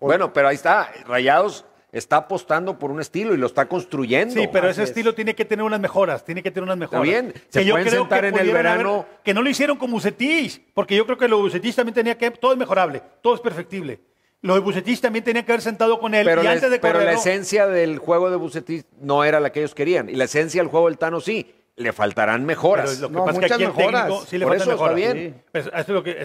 Bueno, pero ahí está, Rayados está apostando por un estilo y lo está construyendo. Sí, pero ese estilo tiene que tener unas mejoras, tiene que tener unas mejoras. Está Bien, se yo creo que en el verano. que no lo hicieron con Bucetich, porque yo creo que lo Bucetich también tenía que, todo es mejorable, todo es perfectible. Lo de Bucetich también tenía que haber sentado con él. Pero, y la, antes de pero la esencia del juego de Bucetich no era la que ellos querían. Y la esencia del juego del Tano sí. Le faltarán mejoras. Pero lo que pasa que mejoras. le Por faltan eso mejoras. bien. Pues, es lo que,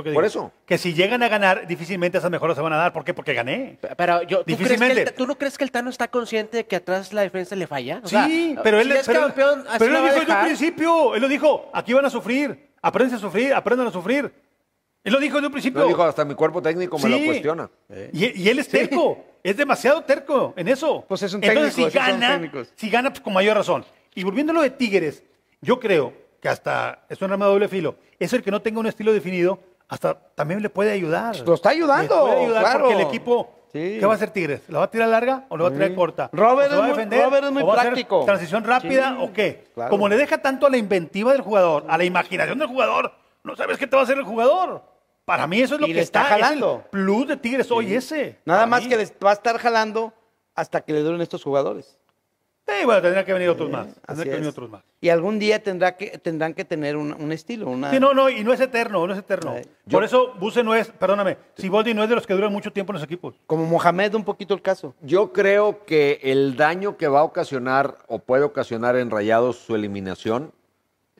digo. Que si llegan a ganar, difícilmente esas mejoras se van a dar. ¿Por qué? Porque gané. Pero yo, ¿tú, difícilmente. ¿tú no crees que el Tano está consciente de que atrás la defensa le falla? sí, pero él, pero, él dijo desde principio. Él lo dijo, aquí van a sufrir. Aprenden a sufrir, aprendan a sufrir. Él lo dijo desde un principio. Lo dijo hasta mi cuerpo técnico me lo cuestiona. Y, él es terco, es demasiado terco en eso. Pues es un técnico, Entonces, si gana, pues con mayor razón. Y volviendo a lo de Tigres, yo creo que hasta es un arma de doble filo. Es el que no tenga un estilo definido, hasta también le puede ayudar. Pues lo está ayudando. porque el equipo. ¿Qué va a hacer Tigres? ¿La va a tirar larga o la va a tirar corta? Robert, va a defender, es muy, práctico. ¿Transición rápida o qué? Como le deja tanto a la inventiva del jugador, a la imaginación del jugador, no sabes qué te va a hacer el jugador. Para mí eso es lo que le está, jalando. plus de Tigres hoy ese. Nada más que les va a estar jalando hasta que le duren estos jugadores. Sí, bueno, tendrán que venir otros más. Eh, tendrán que venir otros más. Y algún día tendrá que, tendrán que tener un, estilo, Sí, no, no, y no es eterno, no es eterno. Eh, Por eso Buse no es, perdóname, Boldi no es de los que duran mucho tiempo en los equipos. Como Mohamed, un poquito el caso. Yo creo que el daño que va a ocasionar o puede ocasionar en Rayados su eliminación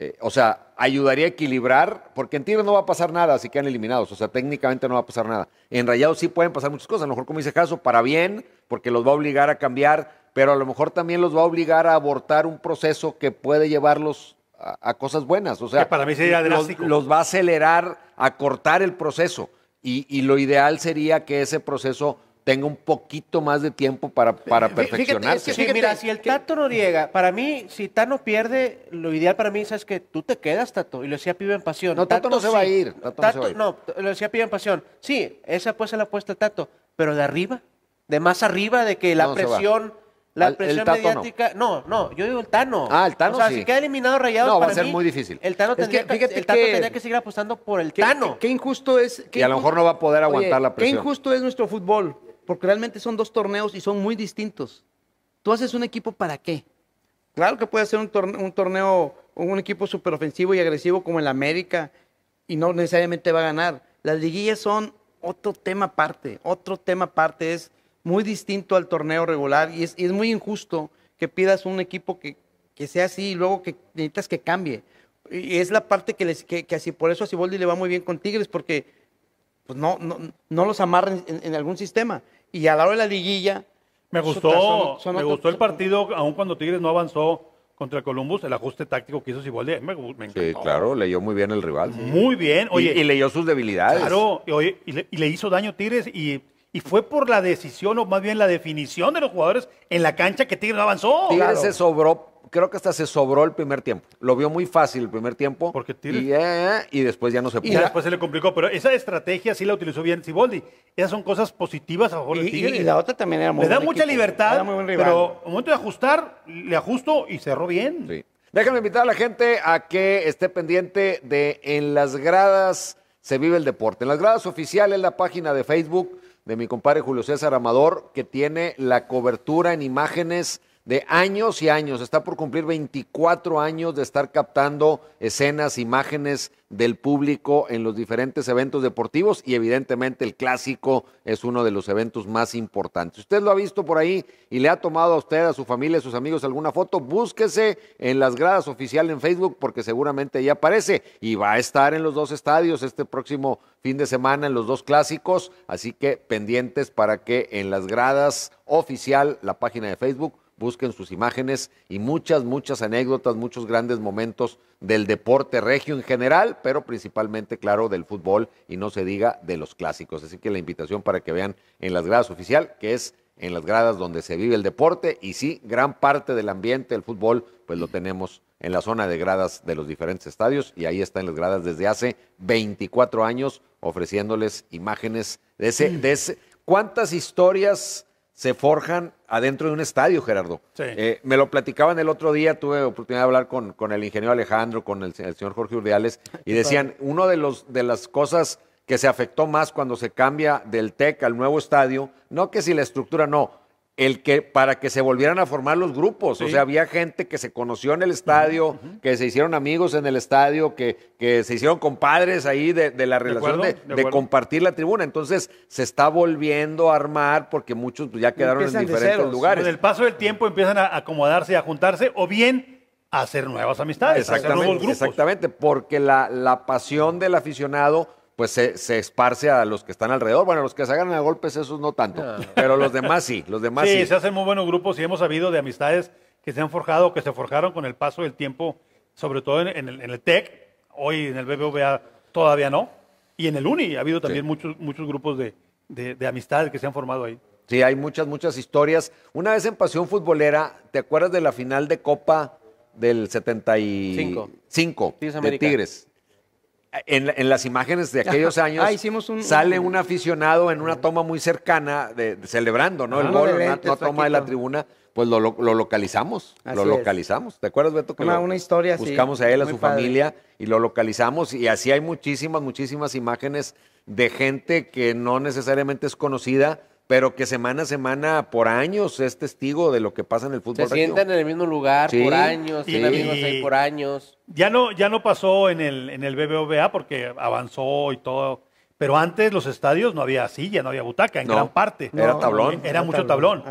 eh, o sea, ayudaría a equilibrar, porque en Tigres no va a pasar nada así que han eliminados. O sea, técnicamente no va a pasar nada. En Rayados sí pueden pasar muchas cosas. A lo mejor, como dice Caso, para bien, porque los va a obligar a cambiar, pero a lo mejor también los va a obligar a abortar un proceso que puede llevarlos a, cosas buenas. O sea, para mí sería los, los, va a acelerar a cortar el proceso. y lo ideal sería que ese proceso tenga un poquito más de tiempo para, para perfeccionarse. mira, si el Tato no llega, para mí, si Tano pierde, lo ideal para mí es que tú te quedas, Tato, y lo decía Pibe en Pasión. No, Tato, no se va a ir. Tato, no, lo decía Pibe en Pasión. Sí, esa puede ser la apuesta Tato, pero de arriba, de más arriba, de que la presión... La presión mediática. No. no. yo digo el Tano. Ah, el Tano. O sea, si queda eliminado Rayado, No, va a ser muy difícil. El Tano, tendría, que, seguir apostando por el qué, Tano. Qué, injusto es. y a lo mejor no va a poder aguantar la presión. Qué injusto es nuestro fútbol porque realmente son dos torneos y son muy distintos. ¿Tú haces un equipo para qué? Claro que puede ser un torneo, un, torneo, un equipo súper ofensivo y agresivo como el América y no necesariamente va a ganar. Las liguillas son otro tema aparte, otro tema aparte. Es muy distinto al torneo regular y es, muy injusto que pidas un equipo que, que, sea así y luego que necesitas que cambie. Y es la parte que, les, que, así, por eso a Ciboldi le va muy bien con Tigres, porque pues, no, no, no los amarren en, algún sistema. Y a la de la liguilla. Me gustó, me gustó el partido, aun cuando Tigres no avanzó contra Columbus, el ajuste táctico que hizo Siboldi, me, me encantó. Sí, claro, leyó muy bien el rival. Muy bien. Oye, y, leyó sus debilidades. Claro, y, le, hizo daño Tigres y, fue por la decisión, o más bien la definición de los jugadores en la cancha que Tigres no avanzó. Tigres se sobró creo que hasta se sobró el primer tiempo. Lo vio muy fácil el primer tiempo. Porque y, eh, eh, y, después ya no se pudo. Y después se le complicó, pero esa estrategia sí la utilizó bien ciboldi Esas son cosas positivas a favor y, Tigre. Y, la otra también era muy buena. Le da mucha libertad, muy pero al momento de ajustar, le ajusto y cerró bien. Sí. Déjenme invitar a la gente a que esté pendiente de En las gradas se vive el deporte. En las gradas oficial es la página de Facebook de mi compadre Julio César Amador, que tiene la cobertura en imágenes de años y años, está por cumplir 24 años de estar captando escenas, imágenes del público en los diferentes eventos deportivos y evidentemente el clásico es uno de los eventos más importantes. Usted lo ha visto por ahí y le ha tomado a usted, a su familia, a sus amigos alguna foto, búsquese en las gradas oficial en Facebook porque seguramente ahí aparece y va a estar en los dos estadios este próximo fin de semana en los dos clásicos, así que pendientes para que en las gradas oficial, la página de Facebook, busquen sus imágenes y muchas, muchas anécdotas, muchos grandes momentos del deporte regio en general, pero principalmente, claro, del fútbol y no se diga de los clásicos. Así que la invitación para que vean en las gradas oficial, que es en las gradas donde se vive el deporte y sí, gran parte del ambiente del fútbol, pues lo tenemos en la zona de gradas de los diferentes estadios y ahí está en las gradas desde hace 24 años ofreciéndoles imágenes de ese... De ese ¿Cuántas historias se forjan adentro de un estadio, Gerardo. Eh, me lo platicaban el otro día, tuve oportunidad de hablar con, el ingeniero Alejandro, con el, señor Jorge Urdiales, y decían, una de, de las cosas que se afectó más cuando se cambia del TEC al nuevo estadio, no que si la estructura no, el que para que se volvieran a formar los grupos. O sea, había gente que se conoció en el estadio, que se hicieron amigos en el estadio, que, que se hicieron compadres ahí de, la relación de, compartir la tribuna. Entonces se está volviendo a armar porque muchos pues, ya quedaron en diferentes lugares. Con el paso del tiempo empiezan a acomodarse, y a juntarse, o bien a hacer nuevas amistades, exactamente, Exactamente, porque la pasión del aficionado pues se, se, esparce a los que están alrededor. Bueno, los que se hagan a golpes, esos no tanto, ah. pero los demás sí, los demás sí. Sí, se hacen muy buenos grupos y hemos habido de amistades que se han forjado, que se forjaron con el paso del tiempo, sobre todo en, el, en el TEC, hoy en el BBVA todavía no, y en el UNI ha habido también muchos, muchos grupos de, de, amistades que se han formado ahí. Sí, hay muchas, muchas historias. Una vez en Pasión Futbolera, ¿te acuerdas de la final de Copa del 75 Cinco. Cinco, de Tigres? en, en, las imágenes de aquellos años ah, sale un, aficionado en una toma muy cercana de, celebrando ¿no? el ah, gol, una, toma de la tribuna, pues lo, localizamos, lo localizamos. ¿Te acuerdas, Beto? Que una, historia Buscamos a él, a su familia y lo localizamos y así hay muchísimas, muchísimas imágenes de gente que no necesariamente es conocida, pero que semana a semana, por años, es testigo de lo que pasa en el fútbol. Se sientan en el mismo lugar por años, y, en misma por años. Ya no, ya no pasó en el, en el BBVA porque avanzó y todo pero antes los estadios no había silla, no había butaca, en gran parte. Era tablón. Era, mucho tablón.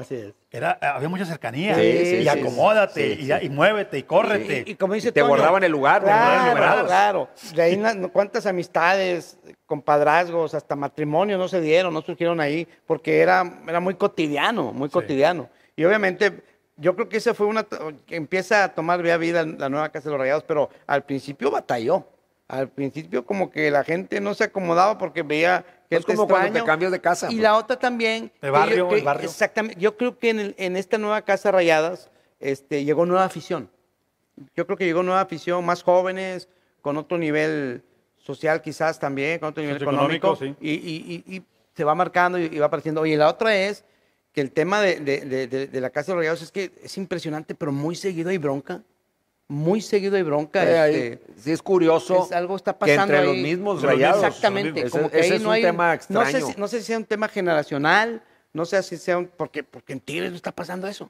Era, eh, había mucha cercanía. y acomódate, y, muévete, y córrete. Y, como dice te Toño, el lugar. Claro, claro. claro. De ahí cuántas amistades, compadrazgos, hasta matrimonios no se dieron, no surgieron ahí, porque era, era muy cotidiano, muy cotidiano. Y obviamente yo creo que esa fue una... que empieza a tomar vía vida la nueva Casa de los Rayados, pero al principio batalló al principio como que la gente no se acomodaba porque veía que es como cuando te cambias de casa. Y pues. la otra también. De barrio, barrio. Exactamente. Yo creo que en, esta nueva casa Rayadas este, llegó nueva afición. Yo creo que llegó nueva afición, más jóvenes, con otro nivel social quizás también, con otro nivel económico. Y, se va marcando y, va apareciendo. Y la otra es que el tema de, la casa de Rayados es que es impresionante, pero muy seguido hay bronca muy seguido hay bronca. Eh, este, sí, es curioso. algo está pasando. Que entre los mismos rayados. Exactamente. Ese, es no un tema extraño. No sé, si, no sea un tema generacional, no sé si sea un. Porque, porque en Tigres no está pasando eso.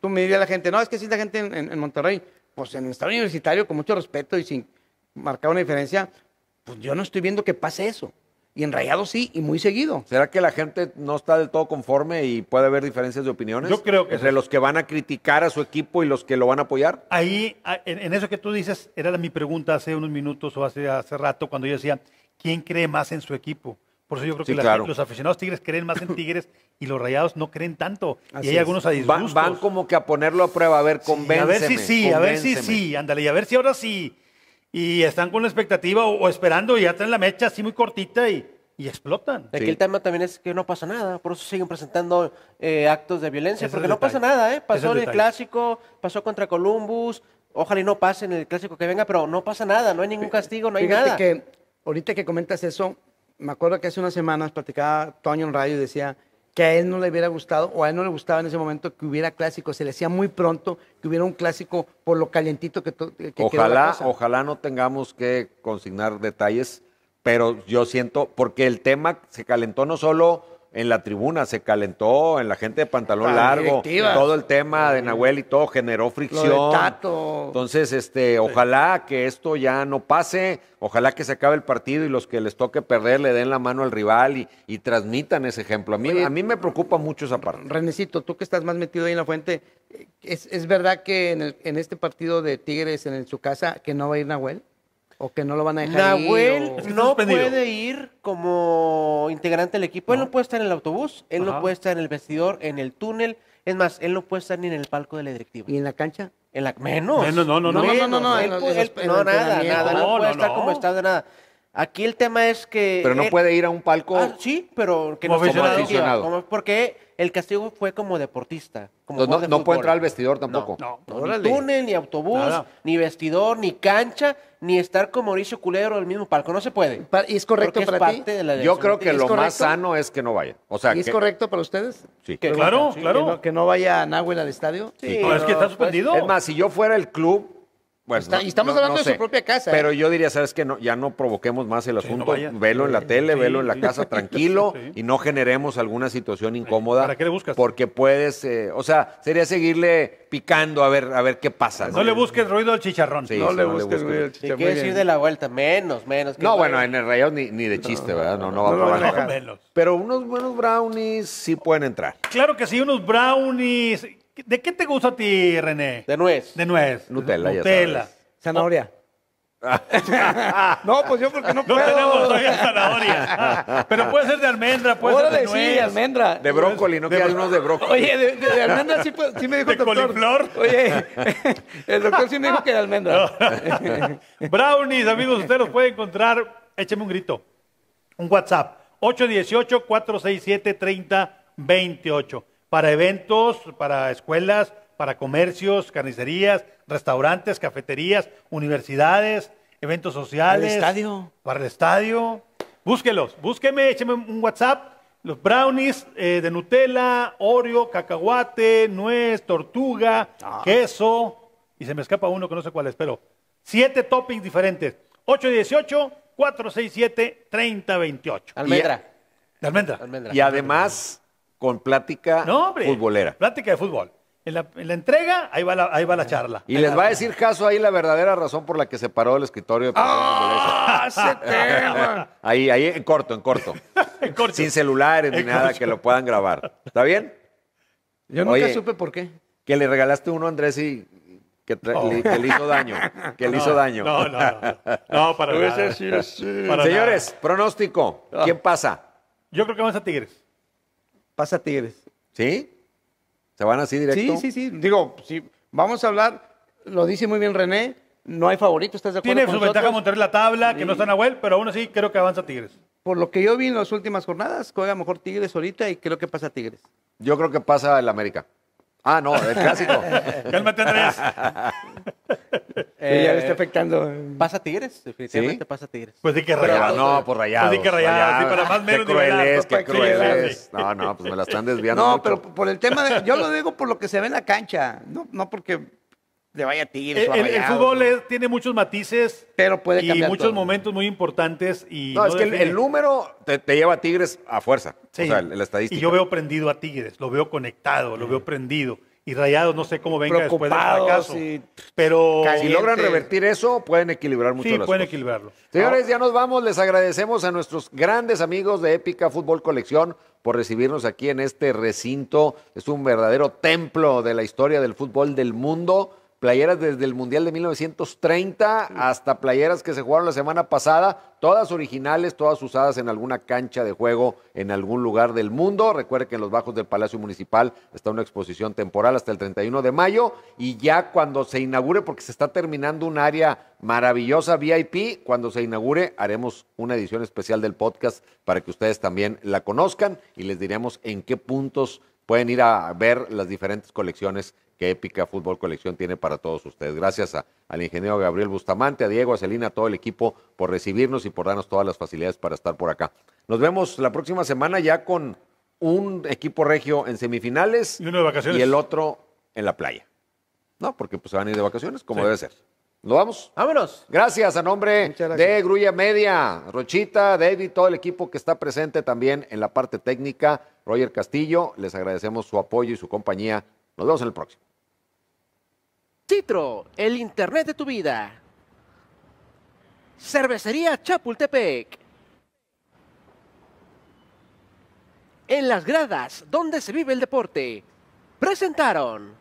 tú me dirías a la gente, no, es que si la gente en, en, Monterrey, pues en el estado universitario, con mucho respeto y sin marcar una diferencia, pues yo no estoy viendo que pase eso. Y en Rayados sí, y muy seguido. ¿Será que la gente no está del todo conforme y puede haber diferencias de opiniones? Yo creo Entre los que van a criticar a su equipo y los que lo van a apoyar. Ahí, ah, en eso que tú dices, era mi pregunta hace unos minutos o hace, hace rato, cuando yo decía, ¿quién cree más en su equipo? Por eso yo creo que los aficionados tigres creen más en tigres y los rayados no creen tanto. y hay algunos a Van, como que a ponerlo a prueba, a ver, convénceme. a ver si sí, a ver si sí, ándale, y a ver si ahora sí y están con la expectativa o, esperando y ya traen la mecha así muy cortita y, explotan. Aquí el tema también es que no pasa nada, por eso siguen presentando eh, actos de violencia, porque no pasa nada, ¿eh? Pasó el, el clásico, pasó contra Columbus, ojalá y no pase en el clásico que venga, pero no pasa nada, no hay ningún castigo, no hay nada. que ahorita que comentas eso, me acuerdo que hace unas semanas platicaba Toño en radio y decía, que a él no le hubiera gustado o a él no le gustaba en ese momento que hubiera clásico. Se le hacía muy pronto que hubiera un clásico por lo calientito que, que ojalá, Ojalá no tengamos que consignar detalles, pero yo siento, porque el tema se calentó no solo en la tribuna, se calentó en la gente de pantalón largo, todo el tema de Nahuel y todo generó fricción. Entonces, este, ojalá que esto ya no pase, ojalá que se acabe el partido y los que les toque perder le den la mano al rival y, transmitan ese ejemplo. A mí, a mí me preocupa mucho esa parte. Renecito, tú que estás más metido ahí en la fuente, ¿es, verdad que en, el, en, este partido de Tigres en, en su casa que no va a ir Nahuel? o que no lo van a dejar Nahuel ir, Nahuel no puede ir como integrante del equipo. Él no puede estar en el autobús, él no puede estar en el vestidor, en el túnel. Es más, él no puede estar ni en el palco de la directiva. ¿Y en la cancha? En la menos. menos no, no, no, no, no, no, no, nada, nada, no, puede estar como está de nada. Aquí el tema es que pero no puede ir a un palco. Ah, sí, pero que no aficionado. Como porque el castigo fue como deportista. Como no, puede entrar al vestidor tampoco. No, no ni túnel, ni autobús, ni vestidor, ni cancha, ni estar con Mauricio Culero en el mismo palco. No se puede. ¿Y es correcto para ti? Yo creo que lo más sano es que no vaya. O sea, es correcto para ustedes? Sí. Que, claro, claro. Que no, vaya Nahuel al estadio. Sí, es que está pues, suspendido. es más, si yo fuera el club bueno, y estamos hablando de su propia casa. Pero ¿eh? yo diría, ¿sabes qué? No, ya no provoquemos más el asunto. velo en la tele, velo en la casa, tranquilo, y no generemos alguna situación incómoda. ¿Para qué le buscas? Porque puedes, eh, o sea, sería seguirle picando a ver, a ver qué pasa. No, le busques ruido al chicharrón. no, le busques ruido al chicharrón. quieres ir de la vuelta? Menos, menos. No, bueno, en el rayo ni, ni, de chiste, ¿verdad? No, no, va a nada. Pero unos buenos brownies sí pueden entrar. Claro que sí, unos brownies ¿De qué te gusta a ti, René? De nuez. De nuez. Nutella, ya Nutella. Zanahoria. Ah. no, pues yo porque no, No tenemos todavía zanahoria. Pero puede ser de almendra, puede ser de nuez. almendra. De brócoli, no que unos de brócoli. Oye, de, almendra sí, me dijo el ¿De coliflor? Oye, el doctor sí me dijo que de almendra. Brownies, amigos, usted los puede encontrar. Écheme un grito. Un WhatsApp. 818-467-3028 para eventos, para escuelas, para comercios, carnicerías, restaurantes, cafeterías, universidades, eventos sociales. Para el estadio. Para el estadio. Búsquelos, búsqueme, écheme un WhatsApp. Los brownies eh, de Nutella, Oreo, cacahuate, nuez, tortuga, ah. queso. Y se me escapa uno que no sé cuál es, pero siete toppings diferentes. 818 467 3028. Almendra. de almendra. almendra. Y además con plática no, futbolera. Plática de fútbol. En la, entrega, ahí va la, ahí va la charla. Y les va, a decir caso ahí la verdadera razón por la que se paró el escritorio. De ¡Ah, tema! ahí, ahí, en corto, en corto. en corto. Sin celulares ni nada que lo puedan grabar. ¿Está bien? Yo nunca supe por qué. Que le regalaste uno a Andrés y que, oh. le, hizo daño. Que le hizo daño. No, no, no. No, para, nada. Señores, pronóstico. Ah. ¿Quién pasa? Yo creo que vamos a Tigres pasa Tigres. ¿Sí? ¿Se van así directo? Sí, sí, sí. Digo, si vamos a hablar, lo dice muy bien René, no hay favorito, ¿estás de acuerdo? Tiene su ventaja Monterrey la tabla, que no está Nahuel, pero aún así creo que avanza Tigres. Por lo que yo vi en las últimas jornadas, juega mejor Tigres ahorita y creo que pasa Tigres. Yo creo que pasa el América. Ah, no, el clásico. Cálmate, Andrés. ya le eh, está afectando. Pasa Tigres, definitivamente ¿Sí? pasa Tigres. Pues sí que rayar No, por rayar Pues sí pues que rayados, para más menos. Qué crueles, qué No, no, pues me la están desviando. No, pero por el tema de. Yo lo digo por lo que se ve en la cancha, no, no porque le vaya a Tigres. El, el, fútbol tiene muchos matices. Pero puede cambiar. Y muchos momentos muy importantes. Y no, es que el, número te, lleva a Tigres a fuerza. Sí. O sea, la estadística. Y yo veo prendido a Tigres, lo veo conectado, lo mm. veo prendido y Rayados, no sé cómo venga después del fracaso. pero si logran revertir eso, pueden equilibrar mucho. Sí, pueden equilibrarlo. Señores, ya nos vamos. Les agradecemos a nuestros grandes amigos de Épica Fútbol Colección por recibirnos aquí en este recinto. Es un verdadero templo de la historia del fútbol del mundo playeras desde el Mundial de 1930 hasta playeras que se jugaron la semana pasada, todas originales, todas usadas en alguna cancha de juego en algún lugar del mundo. Recuerde que en los bajos del Palacio Municipal está una exposición temporal hasta el 31 de mayo y ya cuando se inaugure, porque se está terminando un área maravillosa VIP, cuando se inaugure haremos una edición especial del podcast para que ustedes también la conozcan y les diremos en qué puntos pueden ir a ver las diferentes colecciones qué Épica Fútbol Colección tiene para todos ustedes. Gracias al ingeniero Gabriel Bustamante, a Diego, a Celina, a todo el equipo por recibirnos y por darnos todas las facilidades para estar por acá. Nos vemos la próxima semana ya con un equipo regio en semifinales y, uno de vacaciones. y el otro en la playa. No, porque pues se van a ir de vacaciones, como debe ser. ¿Lo vamos? Vámonos. Gracias a nombre de Grulla Media, Rochita, David, todo el equipo que está presente también en la parte técnica, Roger Castillo, les agradecemos su apoyo y su compañía. Nos vemos en el próximo. Citro, el Internet de tu vida. Cervecería Chapultepec. En las gradas, donde se vive el deporte, presentaron.